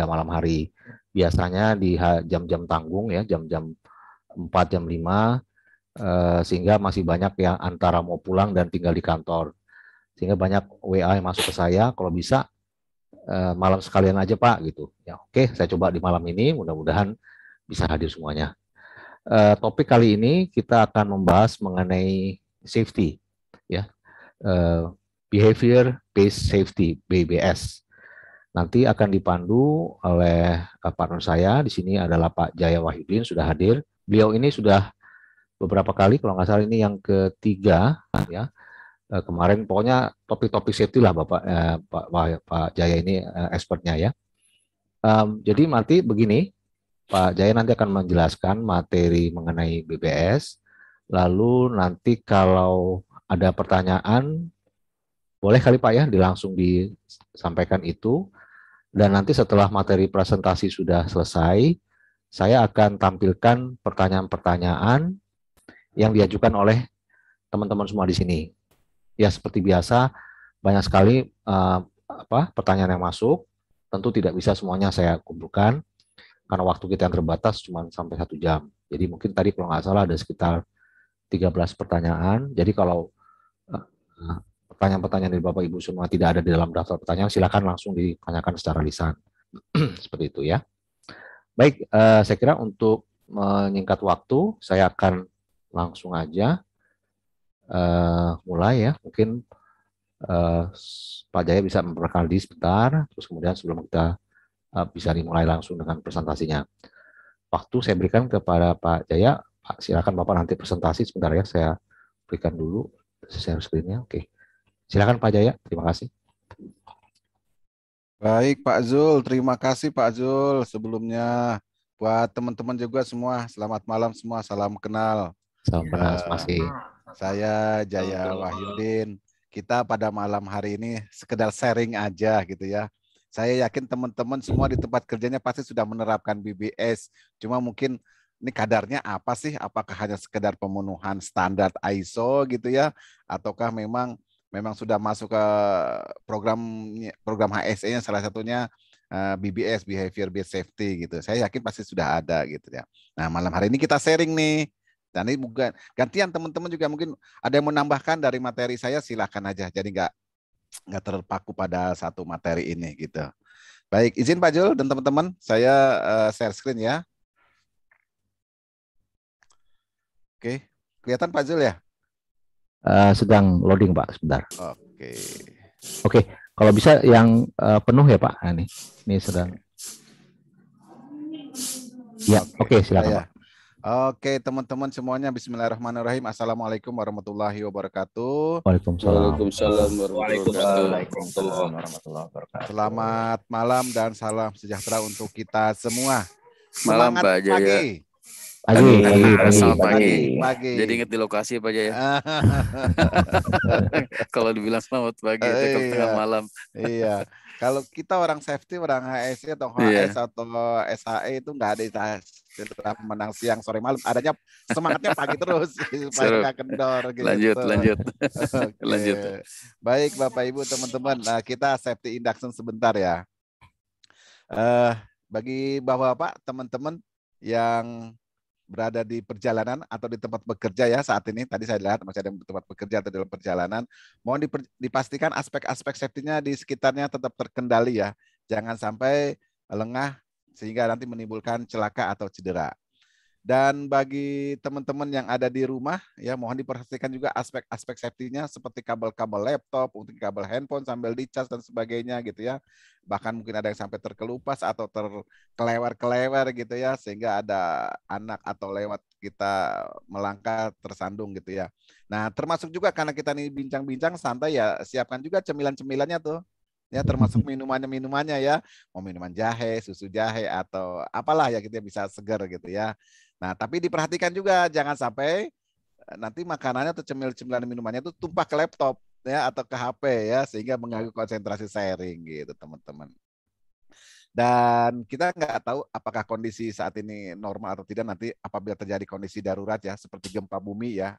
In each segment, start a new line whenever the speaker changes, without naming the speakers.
pada malam hari. Biasanya di jam-jam tanggung ya, jam-jam 4, jam 5, eh, sehingga masih banyak yang antara mau pulang dan tinggal di kantor. Sehingga banyak WA yang masuk ke saya, kalau bisa eh, malam sekalian aja Pak gitu. Ya oke, saya coba di malam ini, mudah-mudahan bisa hadir semuanya. Eh, topik kali ini kita akan membahas mengenai safety, ya behavior based safety (BBS). Nanti akan dipandu oleh eh, partner saya. Di sini adalah Pak Jaya Wahyudin sudah hadir. Beliau ini sudah beberapa kali, kalau nggak salah ini yang ketiga ya. Eh, kemarin pokoknya topik-topik safety lah Bapak eh, Pak, Pak Jaya ini eh, expertnya ya. Um, jadi nanti begini, Pak Jaya nanti akan menjelaskan materi mengenai BBS. Lalu nanti kalau ada pertanyaan, boleh kali Pak ya, langsung disampaikan itu. Dan nanti setelah materi presentasi sudah selesai, saya akan tampilkan pertanyaan-pertanyaan yang diajukan oleh teman-teman semua di sini. Ya seperti biasa banyak sekali uh, apa pertanyaan yang masuk. Tentu tidak bisa semuanya saya kumpulkan karena waktu kita yang terbatas cuma sampai satu jam. Jadi mungkin tadi kalau nggak salah ada sekitar 13 pertanyaan. Jadi kalau eh, pertanyaan-pertanyaan dari Bapak Ibu semua tidak ada di dalam daftar pertanyaan, silakan langsung ditanyakan secara lisan. Seperti itu ya. Baik, eh, saya kira untuk menyingkat waktu, saya akan langsung aja eh, mulai ya. Mungkin eh, Pak Jaya bisa memperkali sebentar, terus kemudian sebelum kita eh, bisa dimulai langsung dengan presentasinya. Waktu saya berikan kepada Pak Jaya, Pak, silakan Bapak nanti presentasi sebentar ya, saya berikan dulu share screen-nya. Oke. Okay. Silakan Pak Jaya, terima
kasih. Baik Pak Zul, terima kasih Pak Zul sebelumnya buat teman-teman juga semua selamat malam semua salam kenal. Salam kenal ya. terima masih. Saya Jaya Wahyudin. Kita pada malam hari ini sekedar sharing aja gitu ya. Saya yakin teman-teman semua di tempat kerjanya pasti sudah menerapkan BBS. Cuma mungkin ini kadarnya apa sih? Apakah hanya sekedar pemenuhan standar ISO gitu ya ataukah memang memang sudah masuk ke program program HSE-nya salah satunya eh, BBS Behavior Based Safety gitu. Saya yakin pasti sudah ada gitu ya. Nah malam hari ini kita sharing nih. Dan ini bukan gantian teman-teman juga mungkin ada yang menambahkan dari materi saya silahkan aja. Jadi nggak nggak terpaku pada satu materi ini gitu. Baik, izin Pak Jul dan teman-teman, saya eh, share screen ya. Oke, kelihatan Pak Jul ya?
Uh, sedang loading Pak, sebentar. Oke. Okay. Oke, okay. kalau bisa yang uh, penuh ya Pak. Nah, ini, ini sedang. Ya, oke okay. okay, silakan ya, Pak.
Ya. Oke, teman-teman semuanya bismillahirrahmanirrahim. Assalamualaikum warahmatullahi wabarakatuh. Waalaikumsalam. Waalaikumsalam warahmatullahi wabarakatuh. Selamat malam dan salam sejahtera untuk kita semua. Semangat malam Pak Jaya. Pagi. Pagi, pagi, pagi, pagi, pagi. pagi. Jadi
inget di lokasi apa aja ya. Kalau dibilang selamat pagi, uh, iya. tengah malam. iya.
Kalau kita orang safety, orang HSI atau iya. HS yeah. atau SHE itu nggak ada istilah menang siang sore malam. Adanya semangatnya pagi terus, supaya nggak kendor. Gitu. Lanjut, lanjut, okay. lanjut. Baik, Bapak Ibu, teman-teman, nah, kita safety induction sebentar ya. Uh, bagi bapak-bapak, teman-teman yang berada di perjalanan atau di tempat bekerja ya saat ini. Tadi saya lihat masih ada di tempat bekerja atau dalam perjalanan. Mohon dipastikan aspek-aspek safety-nya di sekitarnya tetap terkendali ya. Jangan sampai lengah sehingga nanti menimbulkan celaka atau cedera. Dan bagi teman-teman yang ada di rumah, ya mohon diperhatikan juga aspek-aspek safety-nya seperti kabel-kabel laptop, untuk kabel handphone sambil dicas dan sebagainya gitu ya. Bahkan mungkin ada yang sampai terkelupas atau terkelewer-kelewer gitu ya, sehingga ada anak atau lewat kita melangkah tersandung gitu ya. Nah termasuk juga karena kita ini bincang-bincang santai ya, siapkan juga cemilan-cemilannya tuh ya termasuk minumannya minumannya ya mau minuman jahe susu jahe atau apalah ya kita bisa segar gitu ya Nah, tapi diperhatikan juga jangan sampai eh, nanti makanannya atau cemil-cemilan minumannya itu tumpah ke laptop ya atau ke HP ya sehingga mengganggu konsentrasi sharing gitu, teman-teman. Dan kita nggak tahu apakah kondisi saat ini normal atau tidak nanti apabila terjadi kondisi darurat ya seperti gempa bumi ya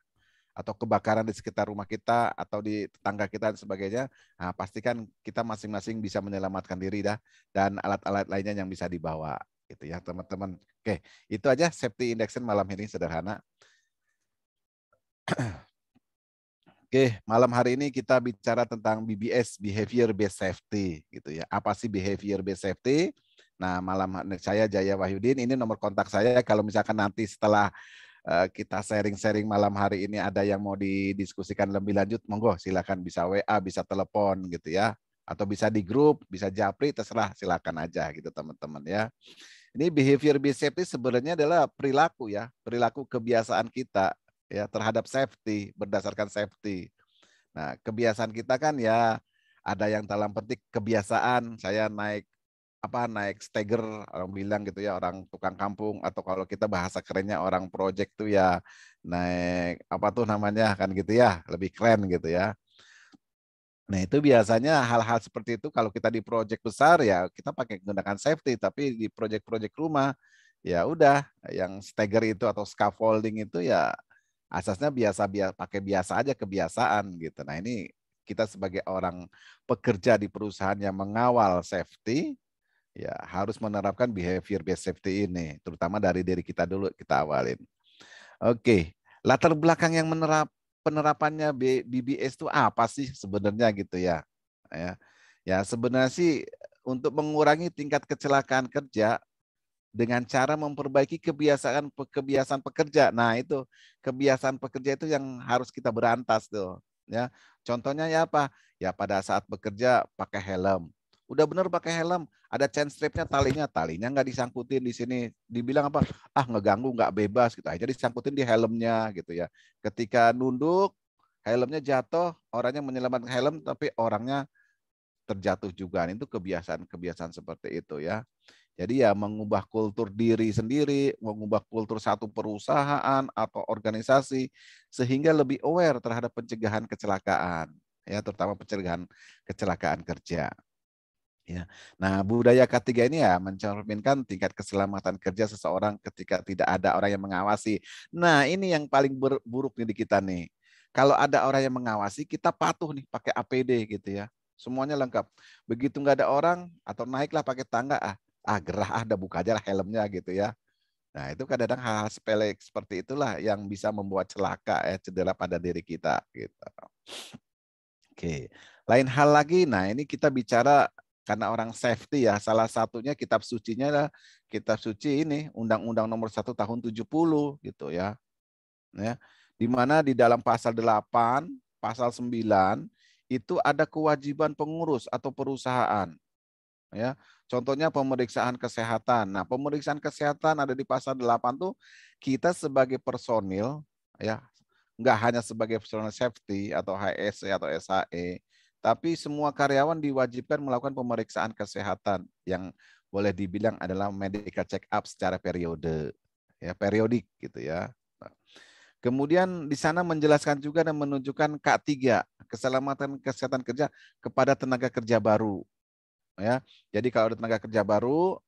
atau kebakaran di sekitar rumah kita atau di tetangga kita dan sebagainya, nah, pastikan kita masing-masing bisa menyelamatkan diri dah dan alat-alat lainnya yang bisa dibawa gitu ya teman-teman. Oke, itu aja safety indexen malam ini sederhana. Oke, malam hari ini kita bicara tentang BBS behavior based safety gitu ya. Apa sih behavior based safety? Nah, malam saya Jaya Wahyudin, ini nomor kontak saya kalau misalkan nanti setelah Eh, kita sharing-sharing malam hari ini ada yang mau didiskusikan lebih lanjut, monggo silakan bisa WA, bisa telepon gitu ya, atau bisa di grup, bisa japri, terserah silakan aja gitu teman-teman ya. Ini behavior be safety sebenarnya adalah perilaku ya, perilaku kebiasaan kita ya terhadap safety berdasarkan safety. Nah, kebiasaan kita kan ya ada yang dalam petik kebiasaan saya naik apa naik stagger orang bilang gitu ya orang tukang kampung atau kalau kita bahasa kerennya orang project tuh ya naik apa tuh namanya kan gitu ya lebih keren gitu ya nah itu biasanya hal-hal seperti itu kalau kita di project besar ya kita pakai menggunakan safety tapi di project-project rumah ya udah yang stagger itu atau scaffolding itu ya asasnya biasa biasa pakai biasa aja kebiasaan gitu nah ini kita sebagai orang pekerja di perusahaan yang mengawal safety ya harus menerapkan behavior based safety ini, terutama dari diri kita dulu kita awalin. Oke, latar belakang yang menerap penerapannya BBS itu apa sih sebenarnya gitu ya? Ya, ya sebenarnya sih untuk mengurangi tingkat kecelakaan kerja dengan cara memperbaiki kebiasaan kebiasaan pekerja. Nah, itu kebiasaan pekerja itu yang harus kita berantas tuh, ya. Contohnya ya apa? Ya pada saat bekerja pakai helm, udah bener pakai helm, ada chain stripnya talinya, talinya nggak disangkutin di sini, dibilang apa? Ah ngeganggu nggak bebas gitu, jadi disangkutin di helmnya gitu ya. Ketika nunduk, helmnya jatuh, orangnya menyelamatkan helm tapi orangnya terjatuh juga. Nah, itu kebiasaan-kebiasaan seperti itu ya. Jadi ya mengubah kultur diri sendiri, mengubah kultur satu perusahaan atau organisasi sehingga lebih aware terhadap pencegahan kecelakaan ya terutama pencegahan kecelakaan kerja. Ya. Nah, budaya ketiga ini ya mencerminkan tingkat keselamatan kerja seseorang ketika tidak ada orang yang mengawasi. Nah, ini yang paling buruk nih di kita nih. Kalau ada orang yang mengawasi, kita patuh nih pakai APD gitu ya. Semuanya lengkap. Begitu nggak ada orang atau naiklah pakai tangga ah, ah gerah ah, udah buka aja lah helmnya gitu ya. Nah, itu kadang-kadang hal, hal sepele seperti itulah yang bisa membuat celaka ya, cedera pada diri kita gitu. Oke. Lain hal lagi, nah ini kita bicara karena orang safety ya. Salah satunya kitab sucinya adalah kitab suci ini Undang-Undang Nomor 1 Tahun 70 gitu ya. Ya. Di mana di dalam pasal 8, pasal 9 itu ada kewajiban pengurus atau perusahaan. Ya. Contohnya pemeriksaan kesehatan. Nah, pemeriksaan kesehatan ada di pasal 8 tuh kita sebagai personil ya nggak hanya sebagai personal safety atau HSE atau SHE, tapi semua karyawan diwajibkan melakukan pemeriksaan kesehatan yang boleh dibilang adalah medical check up secara periode ya periodik gitu ya. Kemudian di sana menjelaskan juga dan menunjukkan K3 keselamatan kesehatan kerja kepada tenaga kerja baru. Ya. Jadi kalau ada tenaga kerja baru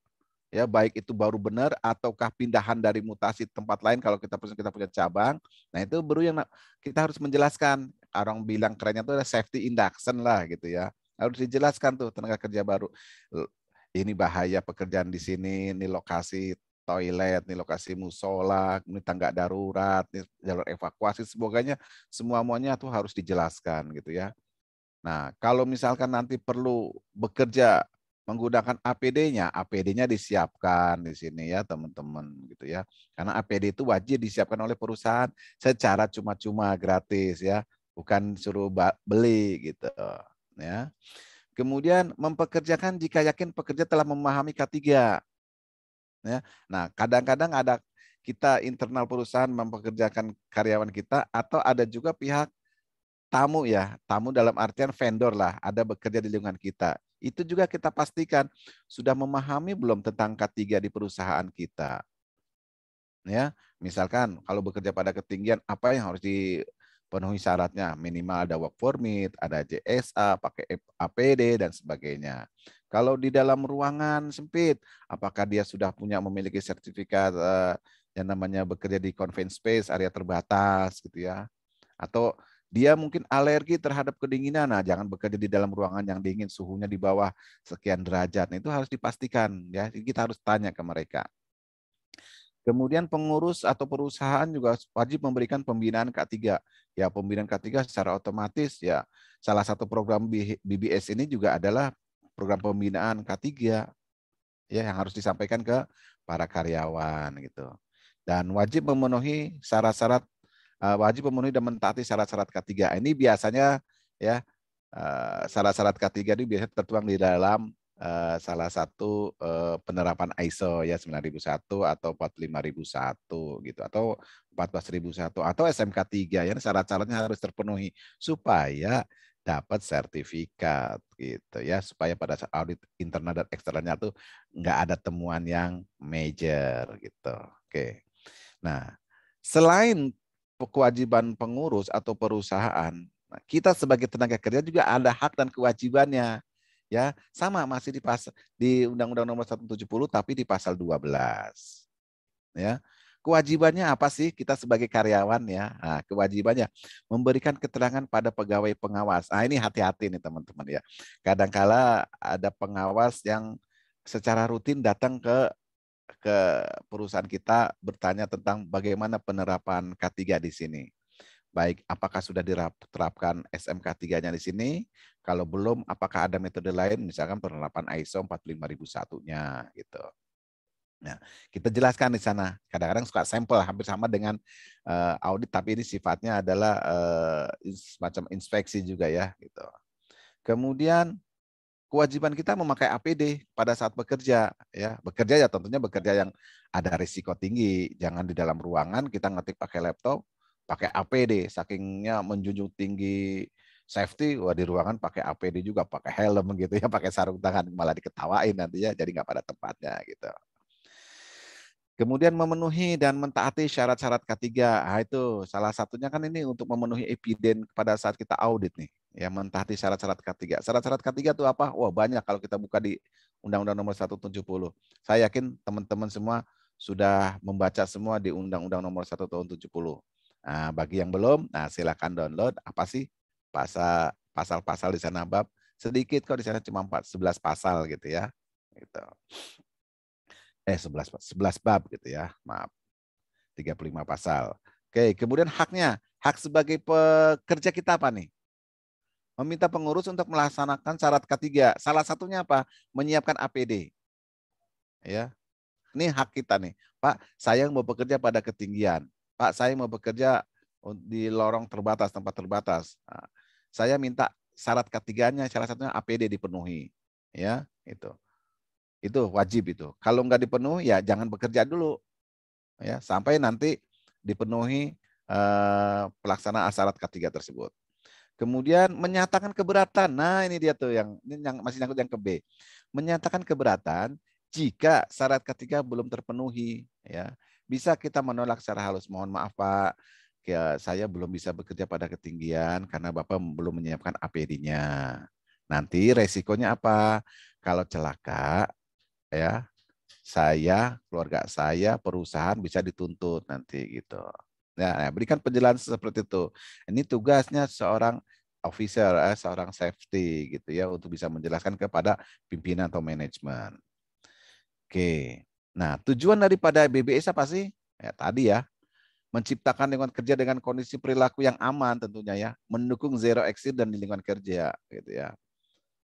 ya baik itu baru benar ataukah pindahan dari mutasi tempat lain kalau kita kita punya cabang. Nah, itu baru yang kita harus menjelaskan orang bilang kerennya itu ada safety induction lah gitu ya. Harus dijelaskan tuh tenaga kerja baru. Ini bahaya pekerjaan di sini, ini lokasi toilet, Ini lokasi musola, ini tangga darurat, Ini jalur evakuasi, Semuanya semua semuanya tuh harus dijelaskan gitu ya. Nah, kalau misalkan nanti perlu bekerja menggunakan APD-nya, APD-nya disiapkan di sini ya teman-teman gitu ya. Karena APD itu wajib disiapkan oleh perusahaan secara cuma-cuma gratis ya bukan suruh beli gitu ya. Kemudian mempekerjakan jika yakin pekerja telah memahami K3. Ya. Nah, kadang-kadang ada kita internal perusahaan mempekerjakan karyawan kita atau ada juga pihak tamu ya, tamu dalam artian vendor lah, ada bekerja di lingkungan kita. Itu juga kita pastikan sudah memahami belum tentang K3 di perusahaan kita. Ya, misalkan kalau bekerja pada ketinggian apa yang harus di penuhi syaratnya minimal ada work permit, ada JSA, pakai APD dan sebagainya. Kalau di dalam ruangan sempit, apakah dia sudah punya memiliki sertifikat eh, yang namanya bekerja di confined space, area terbatas gitu ya. Atau dia mungkin alergi terhadap kedinginan. Nah, jangan bekerja di dalam ruangan yang dingin, suhunya di bawah sekian derajat. Nah, itu harus dipastikan ya. Kita harus tanya ke mereka. Kemudian pengurus atau perusahaan juga wajib memberikan pembinaan K3. Ya, pembinaan K3 secara otomatis ya. Salah satu program BBS ini juga adalah program pembinaan K3 ya yang harus disampaikan ke para karyawan gitu. Dan wajib memenuhi syarat-syarat eh, wajib memenuhi dan mentaati syarat-syarat K3. Ini biasanya ya eh, syarat-syarat K3 ini biasanya tertuang di dalam Eh, salah satu eh, penerapan ISO ya 9001 atau 45001 gitu atau 14001 atau SMK 3 ya syarat-syaratnya harus terpenuhi supaya dapat sertifikat gitu ya supaya pada saat audit internal dan eksternalnya tuh nggak ada temuan yang major gitu oke nah selain kewajiban pengurus atau perusahaan nah, kita sebagai tenaga kerja juga ada hak dan kewajibannya ya sama masih di pasal di Undang-Undang Nomor 170 tapi di pasal 12 ya kewajibannya apa sih kita sebagai karyawan ya nah, kewajibannya memberikan keterangan pada pegawai pengawas nah ini hati-hati nih teman-teman ya kadangkala ada pengawas yang secara rutin datang ke ke perusahaan kita bertanya tentang bagaimana penerapan K3 di sini baik apakah sudah diterapkan SMK 3-nya di sini kalau belum, apakah ada metode lain, misalkan penerapan ISO 45001-nya gitu. Nah, kita jelaskan di sana. Kadang-kadang suka sampel, hampir sama dengan uh, audit, tapi ini sifatnya adalah uh, semacam inspeksi juga ya. Gitu. Kemudian kewajiban kita memakai APD pada saat bekerja ya bekerja ya tentunya bekerja yang ada risiko tinggi jangan di dalam ruangan kita ngetik pakai laptop pakai APD sakingnya menjunjung tinggi safety wah di ruangan pakai APD juga pakai helm gitu ya pakai sarung tangan malah diketawain nantinya jadi nggak pada tempatnya gitu Kemudian memenuhi dan mentaati syarat-syarat ketiga. Nah, itu salah satunya kan ini untuk memenuhi epiden pada saat kita audit nih. Ya, mentaati syarat-syarat ketiga. Syarat-syarat ketiga itu apa? Wah, banyak kalau kita buka di Undang-Undang Nomor 170. Saya yakin teman-teman semua sudah membaca semua di Undang-Undang Nomor 1 tahun 70. Nah, bagi yang belum, nah silakan download apa sih pasal pasal di sana bab sedikit kok di sana cuma 4, 11 pasal gitu ya. Gitu. Eh 11 11 bab gitu ya. Maaf. 35 pasal. Oke, kemudian haknya. Hak sebagai pekerja kita apa nih? Meminta pengurus untuk melaksanakan syarat ketiga. Salah satunya apa? Menyiapkan APD. Ya. Ini hak kita nih. Pak, saya mau bekerja pada ketinggian. Pak, saya mau bekerja di lorong terbatas, tempat terbatas. Nah, saya minta syarat ketiganya salah satunya APD dipenuhi ya itu itu wajib itu kalau nggak dipenuhi ya jangan bekerja dulu ya sampai nanti dipenuhi eh, pelaksanaan syarat ketiga tersebut kemudian menyatakan keberatan nah ini dia tuh yang ini yang masih nyangkut yang ke B menyatakan keberatan jika syarat ketiga belum terpenuhi ya bisa kita menolak secara halus mohon maaf pak ya saya belum bisa bekerja pada ketinggian karena Bapak belum menyiapkan APD-nya. Nanti resikonya apa? Kalau celaka ya saya, keluarga saya, perusahaan bisa dituntut nanti gitu. Ya, nah, berikan penjelasan seperti itu. Ini tugasnya seorang officer, eh, seorang safety gitu ya untuk bisa menjelaskan kepada pimpinan atau manajemen. Oke. Nah, tujuan daripada BBS apa sih? Ya, tadi ya, menciptakan lingkungan kerja dengan kondisi perilaku yang aman tentunya ya, mendukung zero accident di lingkungan kerja gitu ya.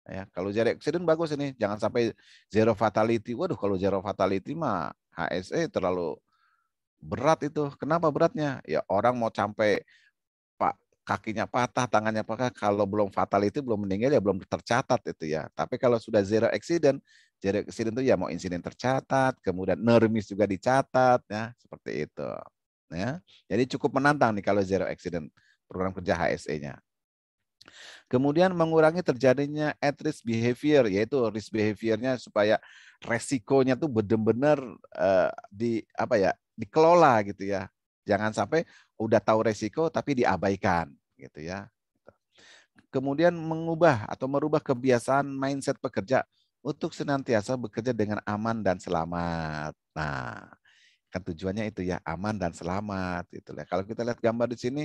Ya, kalau zero accident kan bagus ini, jangan sampai zero fatality. Waduh, kalau zero fatality mah HSE terlalu berat itu. Kenapa beratnya? Ya orang mau sampai pak kakinya patah, tangannya patah. Kalau belum fatality belum meninggal ya belum tercatat itu ya. Tapi kalau sudah zero accident, zero accident itu ya mau insiden tercatat, kemudian nermis juga dicatat ya, seperti itu. Ya. Jadi cukup menantang nih kalau zero accident program kerja HSE-nya. Kemudian mengurangi terjadinya at risk behavior, yaitu risk behaviornya supaya resikonya tuh benar-benar uh, di apa ya dikelola gitu ya. Jangan sampai udah tahu resiko tapi diabaikan gitu ya. Kemudian mengubah atau merubah kebiasaan mindset pekerja untuk senantiasa bekerja dengan aman dan selamat. Nah, kan tujuannya itu ya aman dan selamat ya. kalau kita lihat gambar di sini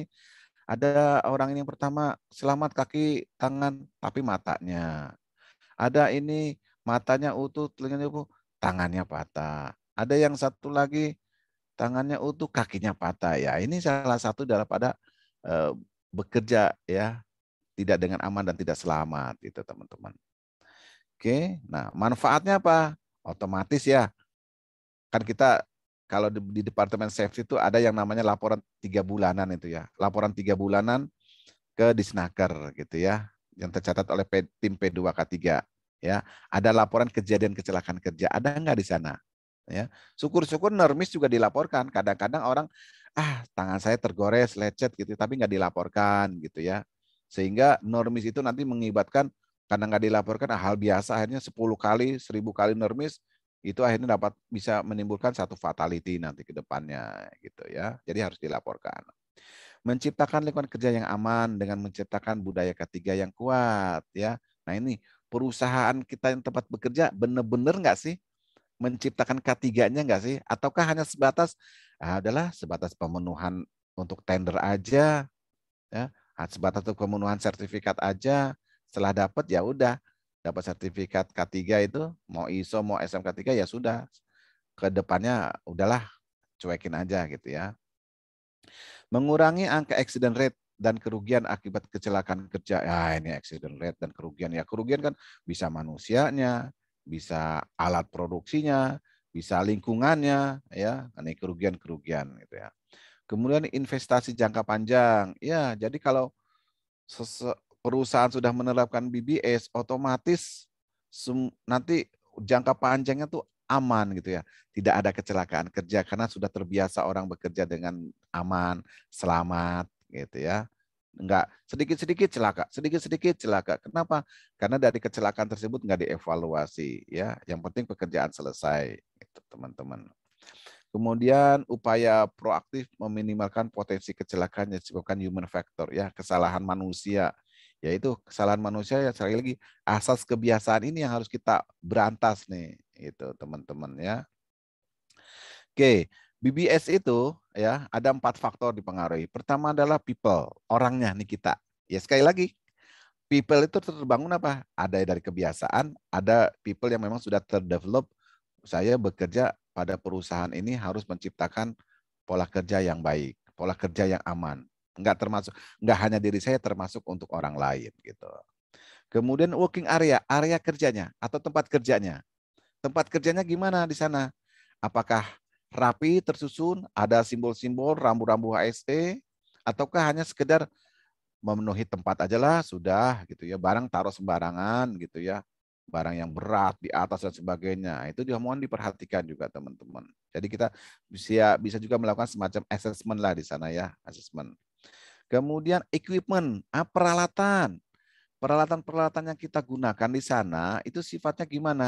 ada orang ini yang pertama selamat kaki tangan tapi matanya ada ini matanya utuh telinganya utuh tangannya patah ada yang satu lagi tangannya utuh kakinya patah ya ini salah satu daripada e, eh, bekerja ya tidak dengan aman dan tidak selamat itu teman-teman oke nah manfaatnya apa otomatis ya kan kita kalau di, di departemen safety itu ada yang namanya laporan tiga bulanan itu ya. Laporan tiga bulanan ke disnaker gitu ya, yang tercatat oleh P, tim P2K3 ya. Ada laporan kejadian kecelakaan kerja, ada nggak di sana? Ya, syukur-syukur nermis juga dilaporkan. Kadang-kadang orang ah tangan saya tergores, lecet gitu, tapi nggak dilaporkan gitu ya. Sehingga normis itu nanti mengibatkan karena nggak dilaporkan ah, hal biasa akhirnya 10 kali, 1000 kali normis itu akhirnya dapat bisa menimbulkan satu fatality nanti ke depannya gitu ya. Jadi harus dilaporkan. Menciptakan lingkungan kerja yang aman dengan menciptakan budaya ketiga yang kuat ya. Nah ini perusahaan kita yang tempat bekerja benar-benar nggak sih menciptakan ketiganya nggak sih? Ataukah hanya sebatas ah, adalah sebatas pemenuhan untuk tender aja ya, ah, sebatas untuk pemenuhan sertifikat aja. Setelah dapat ya udah dapat sertifikat K3 itu mau ISO mau SMK3 ya sudah ke depannya udahlah cuekin aja gitu ya. Mengurangi angka accident rate dan kerugian akibat kecelakaan kerja. Ya ini accident rate dan kerugian. Ya kerugian kan bisa manusianya, bisa alat produksinya, bisa lingkungannya ya. Ini kerugian-kerugian gitu ya. Kemudian investasi jangka panjang. Ya, jadi kalau perusahaan sudah menerapkan BBS, otomatis nanti jangka panjangnya tuh aman gitu ya. Tidak ada kecelakaan kerja karena sudah terbiasa orang bekerja dengan aman, selamat gitu ya. Enggak sedikit-sedikit celaka, sedikit-sedikit celaka. Kenapa? Karena dari kecelakaan tersebut enggak dievaluasi ya. Yang penting pekerjaan selesai gitu, teman-teman. Kemudian upaya proaktif meminimalkan potensi kecelakaan yang disebabkan human factor ya, kesalahan manusia yaitu kesalahan manusia ya sekali lagi asas kebiasaan ini yang harus kita berantas nih itu teman-teman ya oke BBS itu ya ada empat faktor dipengaruhi pertama adalah people orangnya nih kita ya sekali lagi people itu terbangun apa ada dari kebiasaan ada people yang memang sudah terdevelop saya bekerja pada perusahaan ini harus menciptakan pola kerja yang baik pola kerja yang aman nggak termasuk nggak hanya diri saya termasuk untuk orang lain gitu. Kemudian working area, area kerjanya atau tempat kerjanya. Tempat kerjanya gimana di sana? Apakah rapi, tersusun, ada simbol-simbol, rambu-rambu HSE, ataukah hanya sekedar memenuhi tempat aja lah, sudah gitu ya, barang taruh sembarangan gitu ya, barang yang berat di atas dan sebagainya. Itu juga mohon diperhatikan juga teman-teman. Jadi kita bisa bisa juga melakukan semacam assessment lah di sana ya, assessment. Kemudian equipment, ah, peralatan. Peralatan-peralatan yang kita gunakan di sana itu sifatnya gimana?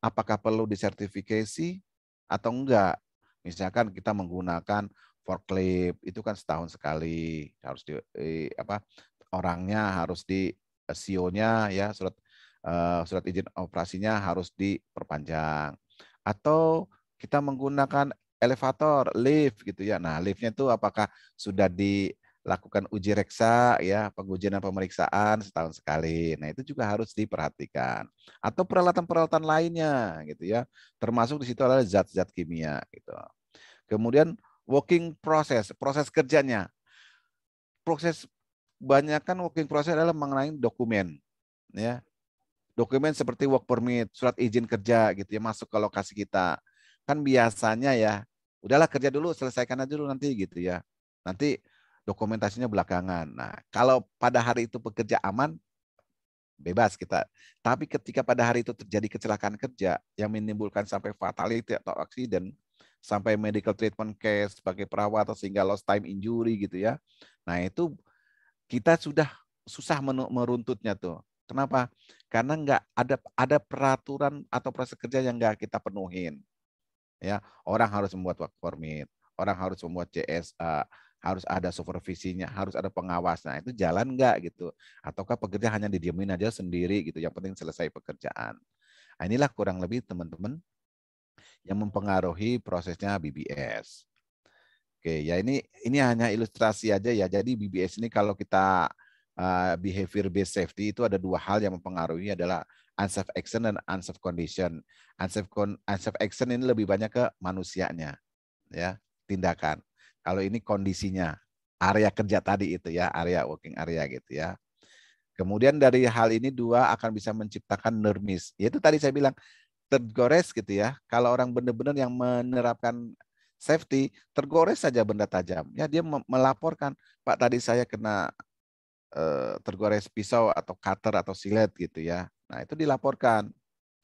Apakah perlu disertifikasi atau enggak? Misalkan kita menggunakan forklift itu kan setahun sekali harus di apa orangnya harus di eh, CEO-nya ya surat uh, surat izin operasinya harus diperpanjang atau kita menggunakan elevator lift gitu ya. Nah, liftnya itu apakah sudah di lakukan uji reksa ya pengujian dan pemeriksaan setahun sekali. Nah itu juga harus diperhatikan atau peralatan-peralatan lainnya gitu ya termasuk di situ adalah zat-zat kimia gitu. Kemudian working process proses kerjanya proses banyak kan working process adalah mengenai dokumen ya dokumen seperti work permit surat izin kerja gitu ya masuk ke lokasi kita kan biasanya ya udahlah kerja dulu selesaikan aja dulu nanti gitu ya nanti dokumentasinya belakangan. Nah, kalau pada hari itu pekerja aman, bebas kita. Tapi ketika pada hari itu terjadi kecelakaan kerja yang menimbulkan sampai fatality atau aksiden, sampai medical treatment case sebagai perawat atau sehingga lost time injury gitu ya. Nah, itu kita sudah susah meruntutnya tuh. Kenapa? Karena nggak ada ada peraturan atau proses kerja yang nggak kita penuhin. Ya, orang harus membuat work permit, orang harus membuat CSA, harus ada supervisinya, harus ada pengawas. Nah, Itu jalan nggak gitu? Ataukah pekerja hanya didiemin aja sendiri gitu? Yang penting selesai pekerjaan. Nah, inilah kurang lebih teman-teman yang mempengaruhi prosesnya BBS. Oke, ya ini ini hanya ilustrasi aja ya. Jadi BBS ini kalau kita uh, behavior based safety itu ada dua hal yang mempengaruhi adalah unsafe action dan unsafe condition. Unsafe, con, unsafe action ini lebih banyak ke manusianya, ya tindakan. Kalau ini kondisinya area kerja tadi itu ya, area working area gitu ya. Kemudian dari hal ini dua akan bisa menciptakan nermis. Yaitu tadi saya bilang tergores gitu ya. Kalau orang benar-benar yang menerapkan safety, tergores saja benda tajam. Ya dia melaporkan, "Pak, tadi saya kena eh, tergores pisau atau cutter atau silet gitu ya." Nah, itu dilaporkan.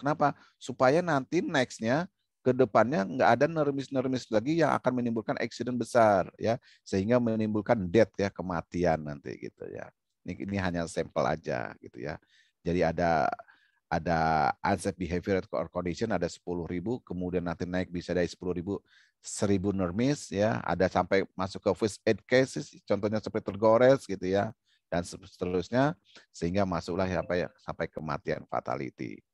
Kenapa? Supaya nanti nextnya ke depannya nggak ada nermis-nermis lagi yang akan menimbulkan accident besar ya sehingga menimbulkan death ya kematian nanti gitu ya ini, ini hanya sampel aja gitu ya jadi ada ada unsafe behavior or condition ada 10.000 ribu kemudian nanti naik bisa dari 10.000 ribu 1000 nermis ya ada sampai masuk ke first aid cases contohnya seperti tergores gitu ya dan seterusnya sehingga masuklah sampai sampai kematian fatality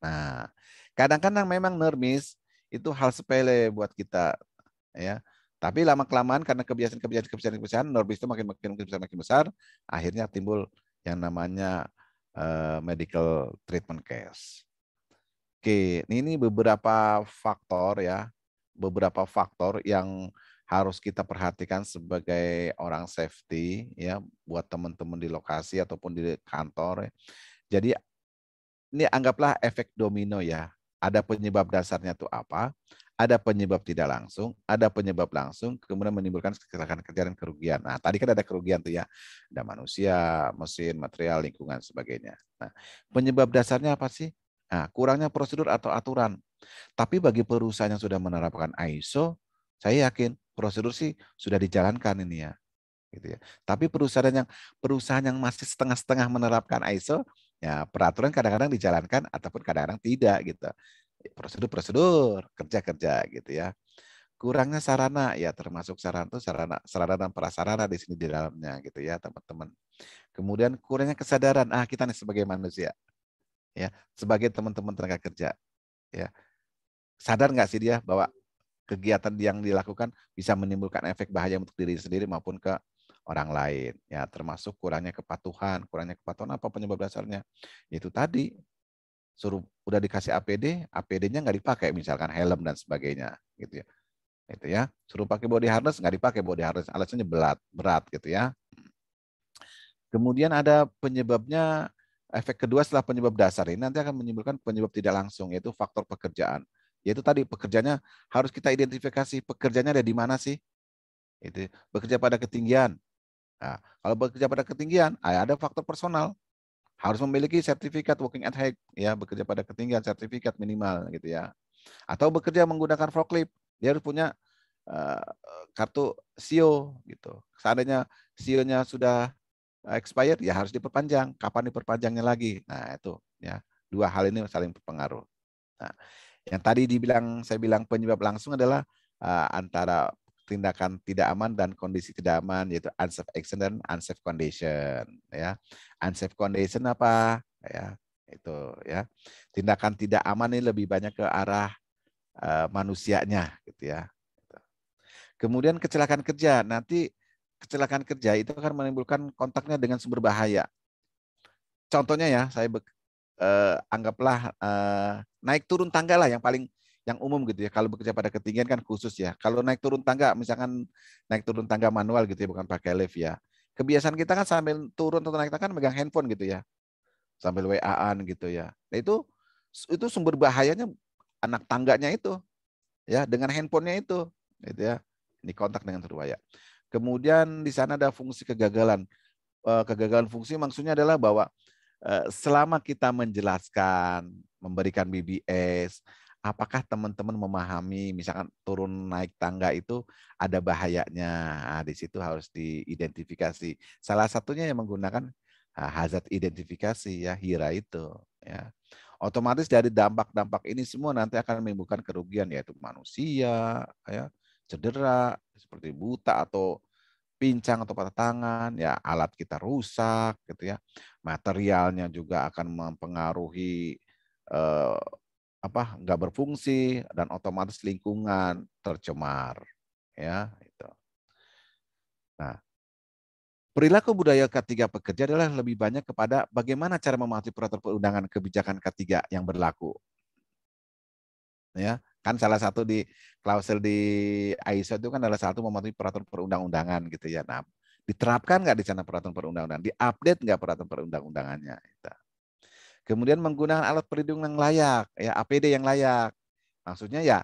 Nah, kadang-kadang memang nermis itu hal sepele buat kita ya tapi lama kelamaan karena kebiasaan kebiasaan kebiasaan kebiasaan norbis itu makin makin makin besar makin besar akhirnya timbul yang namanya uh, medical treatment case oke ini beberapa faktor ya beberapa faktor yang harus kita perhatikan sebagai orang safety ya buat teman-teman di lokasi ataupun di kantor. Ya. Jadi ini anggaplah efek domino ya. Ada penyebab dasarnya itu apa? Ada penyebab tidak langsung, ada penyebab langsung, kemudian menimbulkan kecelakaan kerja dan kerugian. Nah, tadi kan ada kerugian tuh ya, ada manusia, mesin, material, lingkungan, sebagainya. Nah, penyebab dasarnya apa sih? Nah, kurangnya prosedur atau aturan. Tapi bagi perusahaan yang sudah menerapkan ISO, saya yakin prosedur sih sudah dijalankan ini ya gitu ya. Tapi perusahaan yang perusahaan yang masih setengah-setengah menerapkan ISO, Ya, peraturan kadang-kadang dijalankan ataupun kadang-kadang tidak gitu. Prosedur-prosedur, kerja-kerja gitu ya. Kurangnya sarana ya termasuk sarana itu sarana sarana dan prasarana di sini di dalamnya gitu ya, teman-teman. Kemudian kurangnya kesadaran ah kita nih sebagai manusia ya, sebagai teman-teman tenaga kerja ya. Sadar nggak sih dia bahwa kegiatan yang dilakukan bisa menimbulkan efek bahaya untuk diri sendiri maupun ke orang lain. Ya, termasuk kurangnya kepatuhan. Kurangnya kepatuhan apa penyebab dasarnya? Itu tadi suruh udah dikasih APD, APD-nya nggak dipakai misalkan helm dan sebagainya gitu ya. Itu ya. Suruh pakai body harness nggak dipakai body harness, alasannya berat, berat gitu ya. Kemudian ada penyebabnya efek kedua setelah penyebab dasar ini nanti akan menimbulkan penyebab tidak langsung yaitu faktor pekerjaan. Yaitu tadi pekerjanya harus kita identifikasi pekerjanya ada di mana sih? Itu bekerja pada ketinggian, Nah, kalau bekerja pada ketinggian, ah, ada faktor personal. Harus memiliki sertifikat working at height, ya bekerja pada ketinggian sertifikat minimal gitu ya. Atau bekerja menggunakan forklift, dia harus punya uh, kartu SIO e gitu. Seandainya SIO-nya e sudah eh, expired, ya harus diperpanjang. Kapan diperpanjangnya lagi? Nah itu ya dua hal ini saling berpengaruh. Nah, yang tadi dibilang saya bilang penyebab langsung adalah uh, antara tindakan tidak aman dan kondisi tidak aman yaitu unsafe action dan unsafe condition ya unsafe condition apa ya itu ya tindakan tidak aman ini lebih banyak ke arah uh, manusianya gitu ya kemudian kecelakaan kerja nanti kecelakaan kerja itu akan menimbulkan kontaknya dengan sumber bahaya contohnya ya saya uh, anggaplah uh, naik turun tangga lah yang paling yang umum gitu ya. Kalau bekerja pada ketinggian kan khusus ya. Kalau naik turun tangga, misalkan naik turun tangga manual gitu ya, bukan pakai lift ya. Kebiasaan kita kan sambil turun atau naik tangga kan megang handphone gitu ya. Sambil WA-an gitu ya. Nah itu itu sumber bahayanya anak tangganya itu ya dengan handphonenya itu gitu ya ini kontak dengan terwaya kemudian di sana ada fungsi kegagalan eh, kegagalan fungsi maksudnya adalah bahwa eh, selama kita menjelaskan memberikan BBS apakah teman-teman memahami misalkan turun naik tangga itu ada bahayanya. Nah, di situ harus diidentifikasi. Salah satunya yang menggunakan ah, hazard identifikasi ya hira itu ya. Otomatis dari dampak-dampak ini semua nanti akan menimbulkan kerugian yaitu manusia ya, cedera seperti buta atau pincang atau patah tangan, ya alat kita rusak gitu ya. Materialnya juga akan mempengaruhi eh, apa nggak berfungsi dan otomatis lingkungan tercemar ya itu. Nah, perilaku budaya ketiga pekerja adalah lebih banyak kepada bagaimana cara mematuhi peraturan perundangan kebijakan ketiga yang berlaku. Ya, kan salah satu di klausul di ISO itu kan adalah satu mematuhi peraturan perundang-undangan gitu ya. Nah, diterapkan nggak di sana peraturan perundang-undangan? Diupdate nggak peraturan perundang-undangannya? Gitu. Kemudian menggunakan alat pelindung yang layak, ya APD yang layak. Maksudnya ya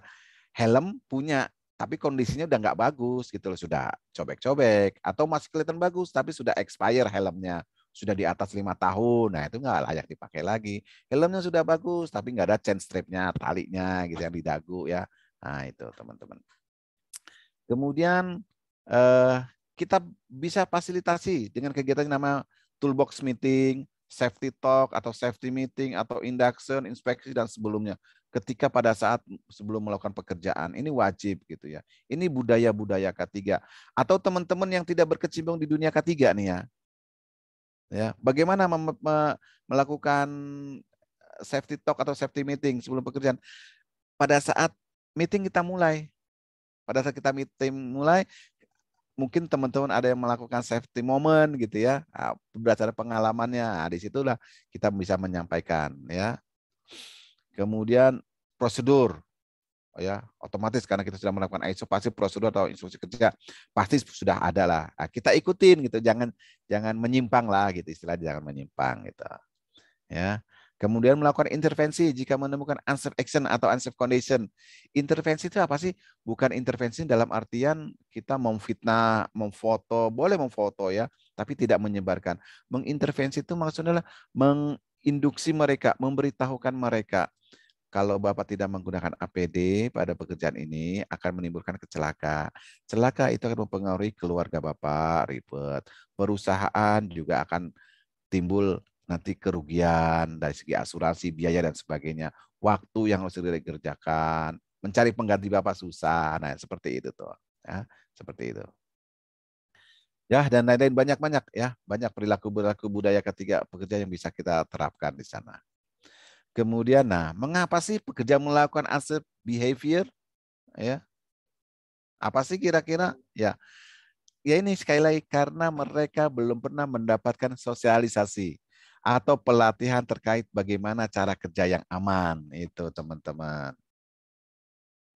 helm punya, tapi kondisinya udah nggak bagus gitu loh, sudah cobek-cobek atau masih kelihatan bagus tapi sudah expire helmnya sudah di atas lima tahun, nah itu nggak layak dipakai lagi. Helmnya sudah bagus, tapi nggak ada chain stripnya talinya gitu yang di dagu ya. Nah itu teman-teman. Kemudian eh, kita bisa fasilitasi dengan kegiatan yang nama toolbox meeting, safety talk atau safety meeting atau induction, inspeksi dan sebelumnya. Ketika pada saat sebelum melakukan pekerjaan, ini wajib gitu ya. Ini budaya-budaya K3 atau teman-teman yang tidak berkecimpung di dunia K3 nih ya. Ya, bagaimana mem- me- melakukan safety talk atau safety meeting sebelum pekerjaan? Pada saat meeting kita mulai. Pada saat kita meeting mulai, mungkin teman-teman ada yang melakukan safety moment gitu ya ah, berdasarkan pengalamannya nah, situlah kita bisa menyampaikan ya kemudian prosedur ya otomatis karena kita sudah melakukan ISO pasti prosedur atau instruksi kerja pasti sudah ada lah nah, kita ikutin gitu jangan jangan menyimpang lah gitu istilahnya jangan menyimpang gitu ya Kemudian melakukan intervensi jika menemukan unsafe action atau unsafe condition. Intervensi itu apa sih? Bukan intervensi dalam artian kita memfitnah, memfoto, boleh memfoto ya, tapi tidak menyebarkan. Mengintervensi itu maksudnya adalah menginduksi mereka, memberitahukan mereka kalau Bapak tidak menggunakan APD pada pekerjaan ini akan menimbulkan kecelakaan. Celaka itu akan mempengaruhi keluarga Bapak, ribet. Perusahaan juga akan timbul nanti kerugian dari segi asuransi, biaya dan sebagainya, waktu yang harus dikerjakan, mencari pengganti bapak susah, nah seperti itu tuh, ya seperti itu. Ya dan lain-lain banyak-banyak ya, banyak perilaku-perilaku budaya ketiga pekerja yang bisa kita terapkan di sana. Kemudian, nah mengapa sih pekerja melakukan aset behavior? Ya, apa sih kira-kira? Ya, ya ini sekali lagi karena mereka belum pernah mendapatkan sosialisasi atau pelatihan terkait bagaimana cara kerja yang aman itu teman-teman.